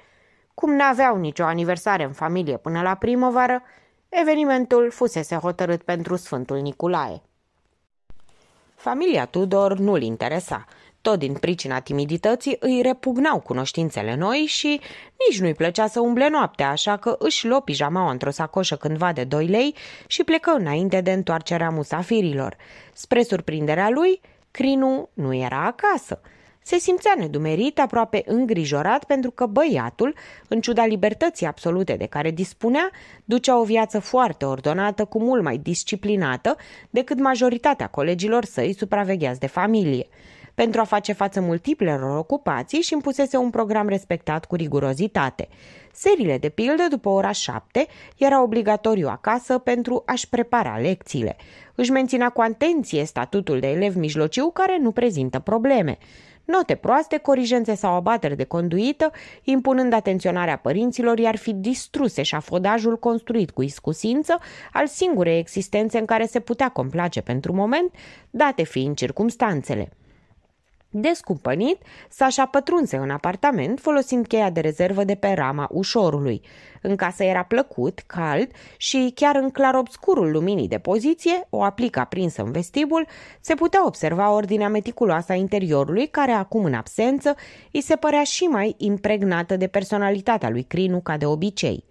Cum n-aveau nicio aniversare în familie până la primăvară, evenimentul fusese hotărât pentru Sfântul Nicolae. Familia Tudor nu-l interesa – tot din pricina timidității îi repugnau cunoștințele noi și nici nu-i plăcea să umble noaptea, așa că își luă pijamaua într-o sacoșă cândva de 2 lei și plecă înainte de întoarcerea musafirilor. Spre surprinderea lui, Crinu nu era acasă. Se simțea nedumerit, aproape îngrijorat, pentru că băiatul, în ciuda libertății absolute de care dispunea, ducea o viață foarte ordonată, cu mult mai disciplinată decât majoritatea colegilor săi supravegheați de familie pentru a face față multiplelor ocupații și impusese un program respectat cu rigurozitate. Serile, de pildă, după ora 7, era obligatoriu acasă pentru a-și prepara lecțiile. Își menținea cu atenție statutul de elev mijlociu care nu prezintă probleme note proaste, corijențe sau abateri de conduită, impunând atenționarea părinților, i-ar fi distruse șafodajul construit cu iscusință al singurei existențe în care se putea complace pentru moment, date fiind circumstanțele. Descumpănit, Sasha pătrunse în apartament folosind cheia de rezervă de pe rama ușorului. În casă era plăcut, cald și chiar în clarobscurul luminii de poziție, o aplică prinsă în vestibul, se putea observa ordinea meticuloasă a interiorului care acum în absență îi se părea și mai impregnată de personalitatea lui Crinu ca de obicei.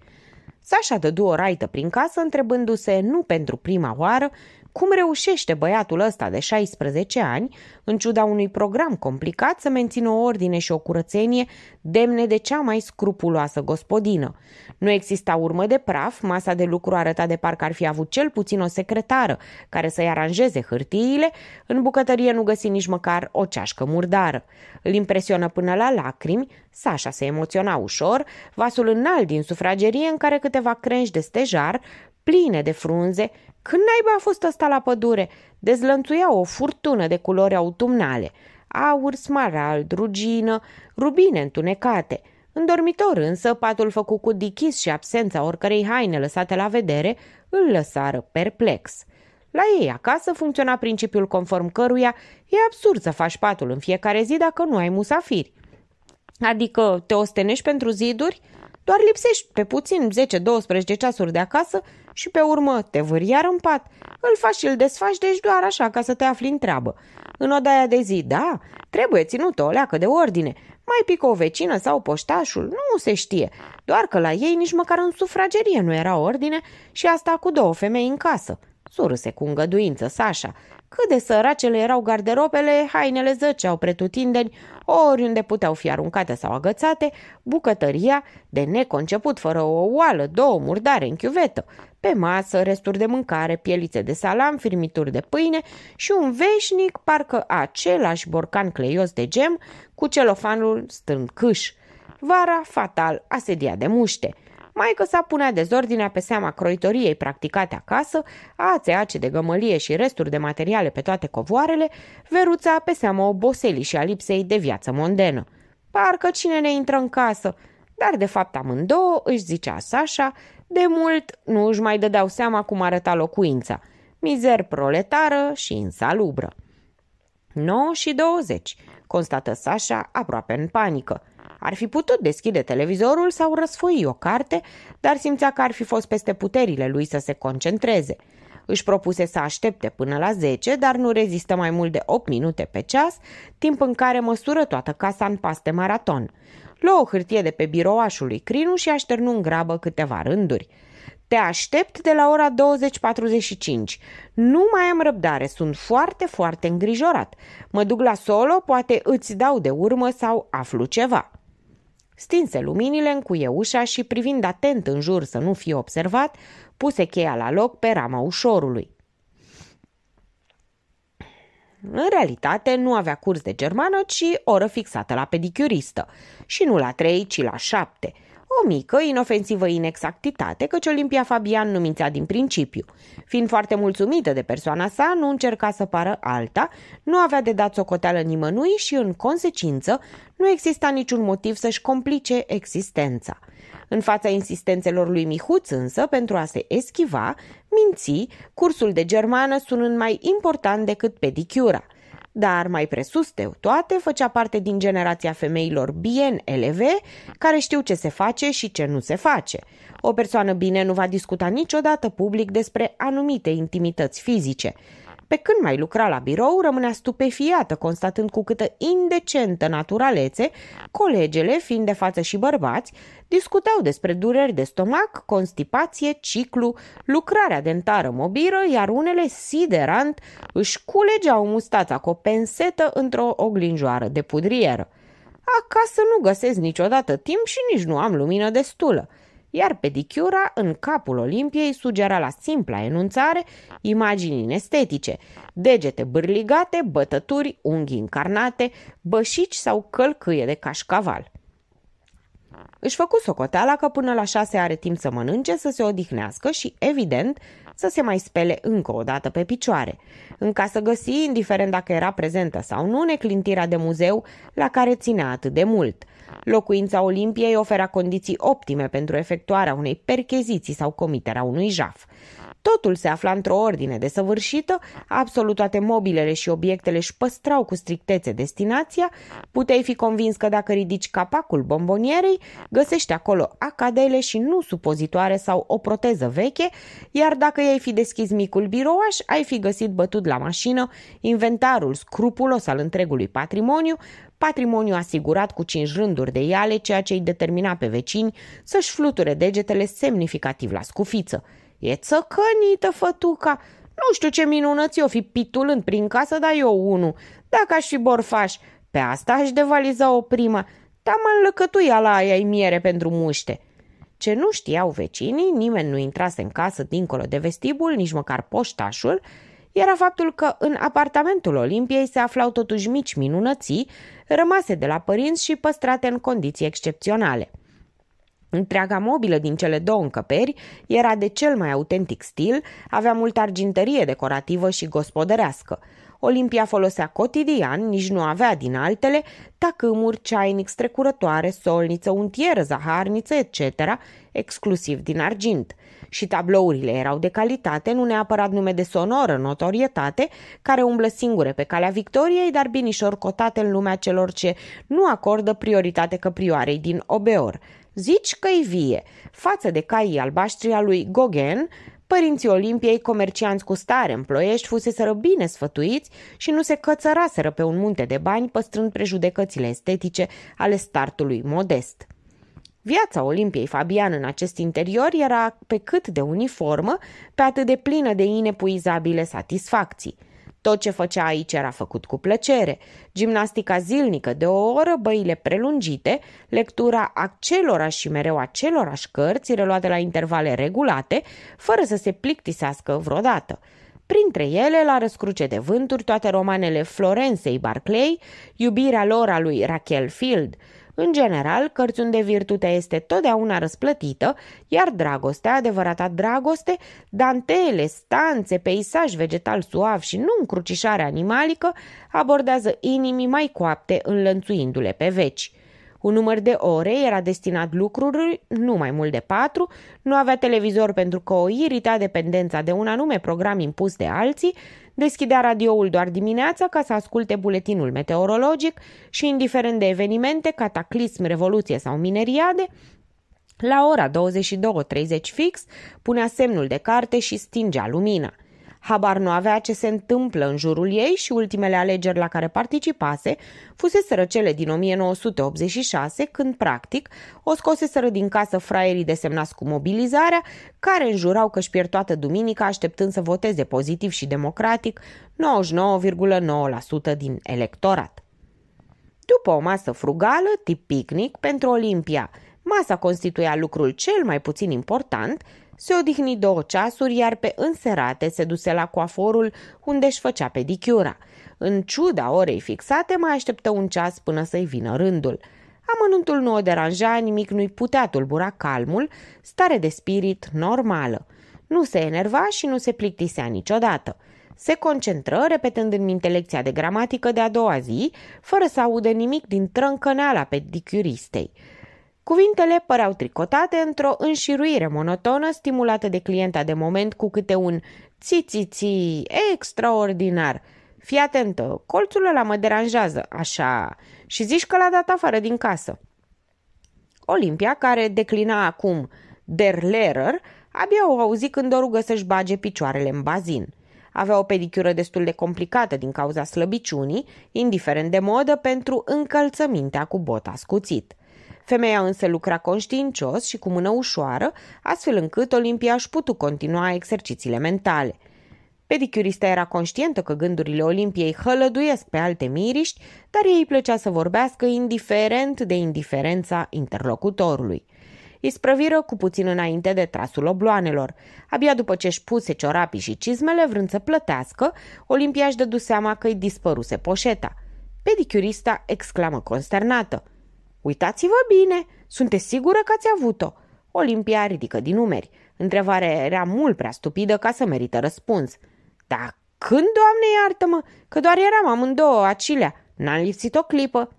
Sasha dădu o raită prin casă întrebându-se nu pentru prima oară cum reușește băiatul ăsta de 16 ani, în ciuda unui program complicat, să mențină o ordine și o curățenie demne de cea mai scrupuloasă gospodină? Nu exista urmă de praf, masa de lucru arăta de parcă ar fi avut cel puțin o secretară care să-i aranjeze hârtiile, în bucătărie nu găsi nici măcar o ceașcă murdară. Îl impresionă până la lacrimi, Sasha se emoționa ușor, vasul înalt din sufragerie în care câteva crengi de stejar, pline de frunze, când naiba a fost asta la pădure? Dezlănțuia o furtună de culori autumnale, aur, smarald, rugină, rubine întunecate. În dormitor însă, patul făcut cu dichis și absența oricărei haine lăsate la vedere îl lăsară perplex. La ei acasă funcționa principiul conform căruia e absurd să faci patul în fiecare zi dacă nu ai musafiri. Adică te ostenești pentru ziduri? Doar lipsești pe puțin 10-12 ceasuri de acasă și pe urmă te vâri iar în pat. Îl faci și îl desfaci, deci doar așa, ca să te afli în treabă. În odaia de zi, da, trebuie ținut o leacă de ordine. Mai pică o vecină sau poștașul, nu se știe. Doar că la ei nici măcar în sufragerie nu era ordine și asta cu două femei în casă. Surse cu îngăduință Sasha. Cât de săracele erau garderobele, hainele zăceau pretutindeni, oriunde puteau fi aruncate sau agățate, bucătăria, de neconceput, fără o oală, două murdare în chiuvetă, pe masă, resturi de mâncare, pielițe de salam, firmituri de pâine și un veșnic, parcă același borcan cleios de gem, cu celofanul stâncâș. Vara, fatal, asedia de muște – Maică sa punea dezordinea pe seama croitoriei practicate acasă, a ace de gămălie și resturi de materiale pe toate covoarele, veruța pe seama oboselii și a lipsei de viață mondenă. Parcă cine ne intră în casă, dar de fapt amândouă, își zicea Sasha, de mult nu își mai dădeau seama cum arăta locuința, mizer proletară și insalubră. 9 și 20 constată Sasha aproape în panică. Ar fi putut deschide televizorul sau răsfoi o carte, dar simțea că ar fi fost peste puterile lui să se concentreze. Își propuse să aștepte până la 10, dar nu rezistă mai mult de 8 minute pe ceas, timp în care măsură toată casa în paste maraton. Luă o hârtie de pe biroașul lui Crinu și așternu în grabă câteva rânduri – te aștept de la ora 20.45. Nu mai am răbdare, sunt foarte, foarte îngrijorat. Mă duc la solo, poate îți dau de urmă sau aflu ceva. Stinse luminile, cuie ușa și, privind atent în jur să nu fie observat, puse cheia la loc pe rama ușorului. În realitate, nu avea curs de germană, ci oră fixată la pedicuristă. Și nu la trei, ci la șapte – o mică, inofensivă inexactitate, căci Olimpia Fabian nu mințea din principiu. Fiind foarte mulțumită de persoana sa, nu încerca să pară alta, nu avea de dat socoteală nimănui și, în consecință, nu exista niciun motiv să-și complice existența. În fața insistențelor lui Mihuț însă, pentru a se eschiva, minții, cursul de germană sunând mai important decât pedicura dar mai presus de toate făcea parte din generația femeilor bien eleve care știu ce se face și ce nu se face. O persoană bine nu va discuta niciodată public despre anumite intimități fizice, pe când mai lucra la birou, rămânea stupefiată, constatând cu câtă indecentă naturalețe, colegele, fiind de față și bărbați, discutau despre dureri de stomac, constipație, ciclu, lucrarea dentară mobilă, iar unele, siderant, își culegeau mustața cu o pensetă într-o oglinjoară de pudrieră. Acasă nu găsesc niciodată timp și nici nu am lumină destulă iar pedicura în capul Olimpiei sugera la simpla enunțare imagini inestetice, degete bârligate, bătături, unghii încarnate, bășici sau călcâie de cașcaval. Își făcu socoteala că până la șase are timp să mănânce, să se odihnească și, evident, să se mai spele încă o dată pe picioare. În casă să găsi, indiferent dacă era prezentă sau nu, neclintirea de muzeu la care ținea atât de mult. Locuința Olimpiei oferea condiții optime pentru efectuarea unei percheziții sau comiterea unui jaf. Totul se afla într-o ordine săvârșită, absolut toate mobilele și obiectele își păstrau cu strictețe destinația, puteai fi convins că dacă ridici capacul bombonierei, găsești acolo acadele și nu supozitoare sau o proteză veche, iar dacă i-ai fi deschis micul birouaș, ai fi găsit bătut la mașină inventarul scrupulos al întregului patrimoniu, patrimoniu asigurat cu cinci rânduri de iale, ceea ce îi determina pe vecini să-și fluture degetele semnificativ la scufiță – E țăcănită fătuca. Nu știu ce minunăți o fi pitulând prin casă, dar eu unul. Dacă aș fi borfaș, pe asta aș devaliza o prima. Dar mă înlăcătuia la aia miere pentru muște. Ce nu știau vecinii, nimeni nu intrase în casă dincolo de vestibul, nici măcar poștașul, era faptul că în apartamentul Olimpiei se aflau totuși mici minunății, rămase de la părinți și păstrate în condiții excepționale. Întreaga mobilă din cele două încăperi era de cel mai autentic stil, avea multă argintărie decorativă și gospodărească. Olimpia folosea cotidian, nici nu avea din altele, tacâmuri, ceainic, strecurătoare, solniță, untieră, zaharniță, etc., exclusiv din argint. Și tablourile erau de calitate, nu neapărat nume de sonoră, notorietate, care umblă singure pe calea victoriei, dar binișor cotate în lumea celor ce nu acordă prioritate căprioarei din Obeor – Zici că-i vie, față de caii albaștri al lui Gauguin, părinții Olimpiei, comercianți cu stare în ploiești, fuseseră bine sfătuiți și nu se cățăraseră pe un munte de bani, păstrând prejudecățile estetice ale startului modest. Viața Olimpiei Fabian în acest interior era pe cât de uniformă, pe atât de plină de inepuizabile satisfacții – tot ce făcea aici era făcut cu plăcere. Gimnastica zilnică de o oră, băile prelungite, lectura acelorași și mereu acelorași cărți reluate la intervale regulate, fără să se plictisească vreodată. Printre ele, la răscruce de vânturi, toate romanele Florensei Barclay, iubirea lor a lui Raquel Field – în general, cărți unde virtutea este totdeauna răsplătită, iar dragostea, adevărata dragoste, dantele, stanțe, peisaj vegetal suav și nu încrucișare animalică, abordează inimii mai coapte înlănțuindu-le pe veci. Un număr de ore era destinat lucrurilor, nu mai mult de patru, nu avea televizor pentru că o irita dependența de un anume program impus de alții, deschidea radioul doar dimineața ca să asculte buletinul meteorologic și, indiferent de evenimente, cataclism, revoluție sau mineriade, la ora 22.30 fix punea semnul de carte și stingea lumina – habar nu avea ce se întâmplă în jurul ei și ultimele alegeri la care participase fuseseră cele din 1986, când, practic, o scoseseră din casă fraierii desemnați cu mobilizarea, care înjurau că își pierd toată duminica așteptând să voteze pozitiv și democratic 99,9% din electorat. După o masă frugală, tip picnic, pentru Olimpia, masa constituia lucrul cel mai puțin important – se odihni două ceasuri, iar pe înserate se duse la coaforul unde își făcea pedicura. În ciuda orei fixate, mai așteptă un ceas până să-i vină rândul. Amănuntul nu o deranja, nimic nu-i putea tulbura calmul, stare de spirit normală. Nu se enerva și nu se plictisea niciodată. Se concentră, repetând în minte lecția de gramatică de a doua zi, fără să audă nimic din trâncăneala pedicuristei. Cuvintele păreau tricotate într-o înșiruire monotonă stimulată de clienta de moment cu câte un ți-ți-ți extraordinar. Fii atentă, colțul ăla mă deranjează, așa, și zici că l-a dat afară din casă. Olimpia, care declina acum Lehrer, abia o auzi când o rugă să-și bage picioarele în bazin. Avea o pedicură destul de complicată din cauza slăbiciunii, indiferent de modă, pentru încălțămintea cu bot ascuțit. Femeia însă lucra conștiincios și cu mână ușoară, astfel încât Olimpia își putu continua exercițiile mentale. Pedicurista era conștientă că gândurile Olimpiei hălăduiesc pe alte miriști, dar ei plăcea să vorbească indiferent de indiferența interlocutorului îi sprăviră cu puțin înainte de trasul obloanelor. Abia după ce își puse ciorapii și cizmele, vrând să plătească, Olimpia își dădu seama că îi dispăruse poșeta. Pedicurista exclamă consternată. Uitați-vă bine, sunteți sigură că ați avut-o? Olimpia ridică din numeri. Întrebarea era mult prea stupidă ca să merită răspuns. Da, când, doamne, iartă-mă, că doar eram amândouă acilea. N-am lipsit o clipă.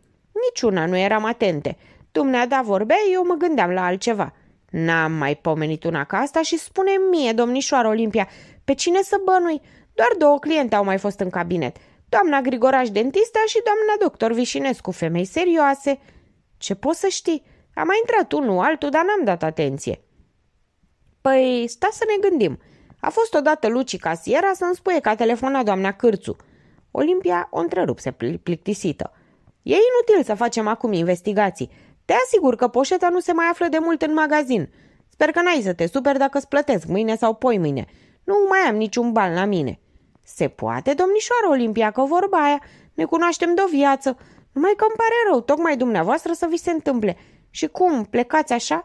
Niciuna nu eram atente. Dumneata vorbea, eu mă gândeam la altceva. N-am mai pomenit una ca asta și spune mie, domnișoară Olimpia, pe cine să bănui? Doar două cliente au mai fost în cabinet. Doamna Grigoraș, dentista și doamna doctor Vișinescu, femei serioase. Ce poți să știi? A mai intrat unul altul, dar n-am dat atenție. Păi, sta să ne gândim. A fost odată Luci casiera să-mi spuie că a telefonat doamna Cârțu. Olimpia o întrerupse plictisită. E inutil să facem acum investigații. Te asigur că poșeta nu se mai află de mult în magazin. Sper că n-ai să te super dacă îți plătesc mâine sau poi mâine. Nu mai am niciun ban la mine. Se poate, domnișoară Olimpia, că vorba aia. Ne cunoaștem de o viață. Nu mai că îmi pare rău, tocmai dumneavoastră să vi se întâmple. Și cum, plecați așa?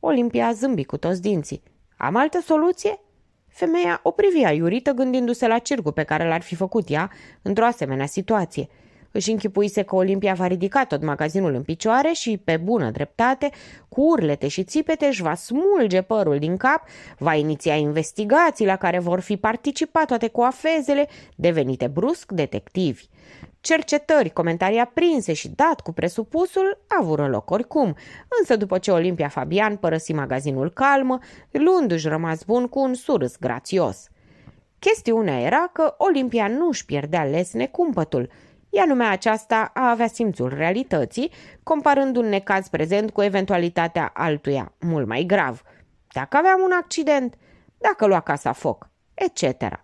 Olimpia zâmbi cu toți dinții. Am altă soluție? Femeia o privia iurită gândindu-se la circul pe care l-ar fi făcut ea într-o asemenea situație – își închipuise că Olimpia va ridica tot magazinul în picioare și, pe bună dreptate, cu urlete și țipete își va smulge părul din cap, va iniția investigații la care vor fi participat toate coafezele, devenite brusc detectivi. Cercetări, comentarii aprinse și dat cu presupusul avură loc oricum, însă după ce Olimpia Fabian părăsi magazinul calmă, luându-și rămas bun cu un surâs grațios. Chestiunea era că Olimpia nu își pierdea lesne cumpătul – ea lumea aceasta a avea simțul realității, comparând un necaz prezent cu eventualitatea altuia, mult mai grav. Dacă aveam un accident, dacă lua casa foc, etc.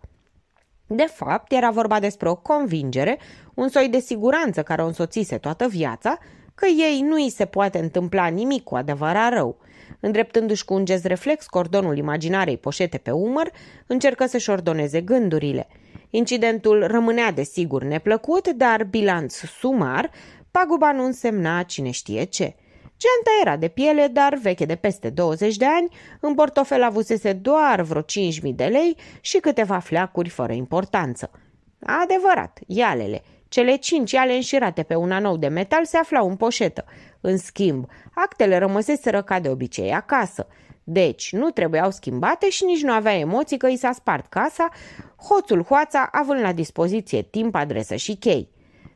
De fapt, era vorba despre o convingere, un soi de siguranță care o însoțise toată viața, că ei nu îi se poate întâmpla nimic cu adevărat rău. Îndreptându-și cu un gest reflex cordonul imaginarei poșete pe umăr, încercă să-și ordoneze gândurile – Incidentul rămânea desigur neplăcut, dar bilanț sumar, paguba nu însemna cine știe ce. Geanta era de piele, dar veche de peste 20 de ani, în portofel avusese doar vreo 5.000 de lei și câteva fleacuri fără importanță. Adevărat, ialele, cele cinci ale înșirate pe un anou de metal se aflau în poșetă. În schimb, actele rămăseseră ca de obicei acasă – deci, nu trebuiau schimbate și nici nu avea emoții că i s-a spart casa, hoțul hoața având la dispoziție timp, adresă și chei.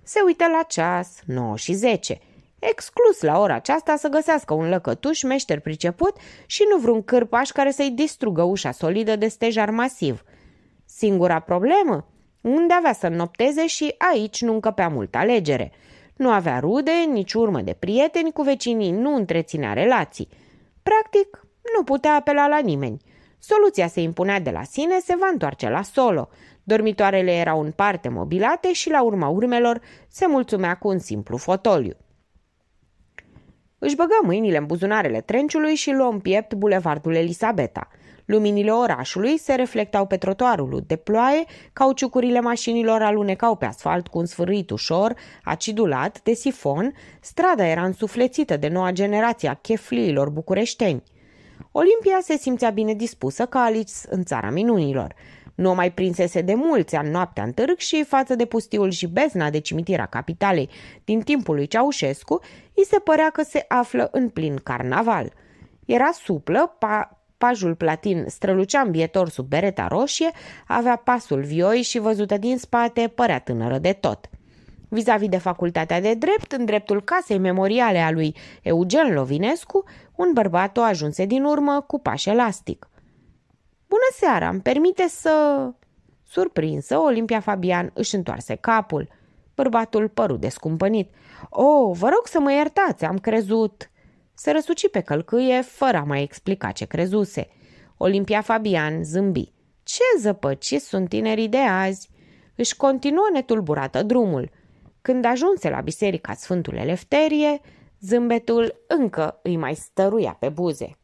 Se uită la ceas, 9 și 10. Exclus la ora aceasta să găsească un lăcătuș meșter priceput și nu vreun cârpaș care să-i distrugă ușa solidă de stejar masiv. Singura problemă? Unde avea să nopteze și aici nu încăpea mult alegere. Nu avea rude, nici urmă de prieteni, cu vecinii nu întreținea relații. Practic, nu putea apela la nimeni. Soluția se impunea de la sine, se va întoarce la solo. Dormitoarele erau în parte mobilate și, la urma urmelor, se mulțumea cu un simplu fotoliu. Își băgă mâinile în buzunarele trenciului și luă în piept bulevardul Elisabeta. Luminile orașului se reflectau pe trotuarul de ploaie, cauciucurile mașinilor alunecau pe asfalt cu un sfârșit ușor, acidulat, de sifon, strada era însuflețită de noua generație a chefliilor bucureșteni. Olimpia se simțea bine dispusă ca Alice în țara minunilor. Nu o mai prinsese de mulți ani noaptea în târg și față de pustiul și bezna de cimitirea capitalei din timpul lui Ceaușescu, îi se părea că se află în plin carnaval. Era suplă, pa- pajul platin strălucea îmbietor sub bereta roșie, avea pasul vioi și văzută din spate părea tânără de tot. Vis-a-vis de facultatea de drept, în dreptul casei memoriale a lui Eugen Lovinescu, un bărbat o ajunse din urmă cu paș elastic. Bună seara, îmi permite să... Surprinsă, Olimpia Fabian își întoarse capul. Bărbatul păru descumpănit. O, oh, vă rog să mă iertați, am crezut... Se răsuci pe călcâie fără a mai explica ce crezuse. Olimpia Fabian zâmbi. Ce zăpăci sunt tinerii de azi! Își continuă netulburată drumul. Când ajunse la biserica Sfântul Elefterie, Zâmbetul încă îi mai stăruia pe buze.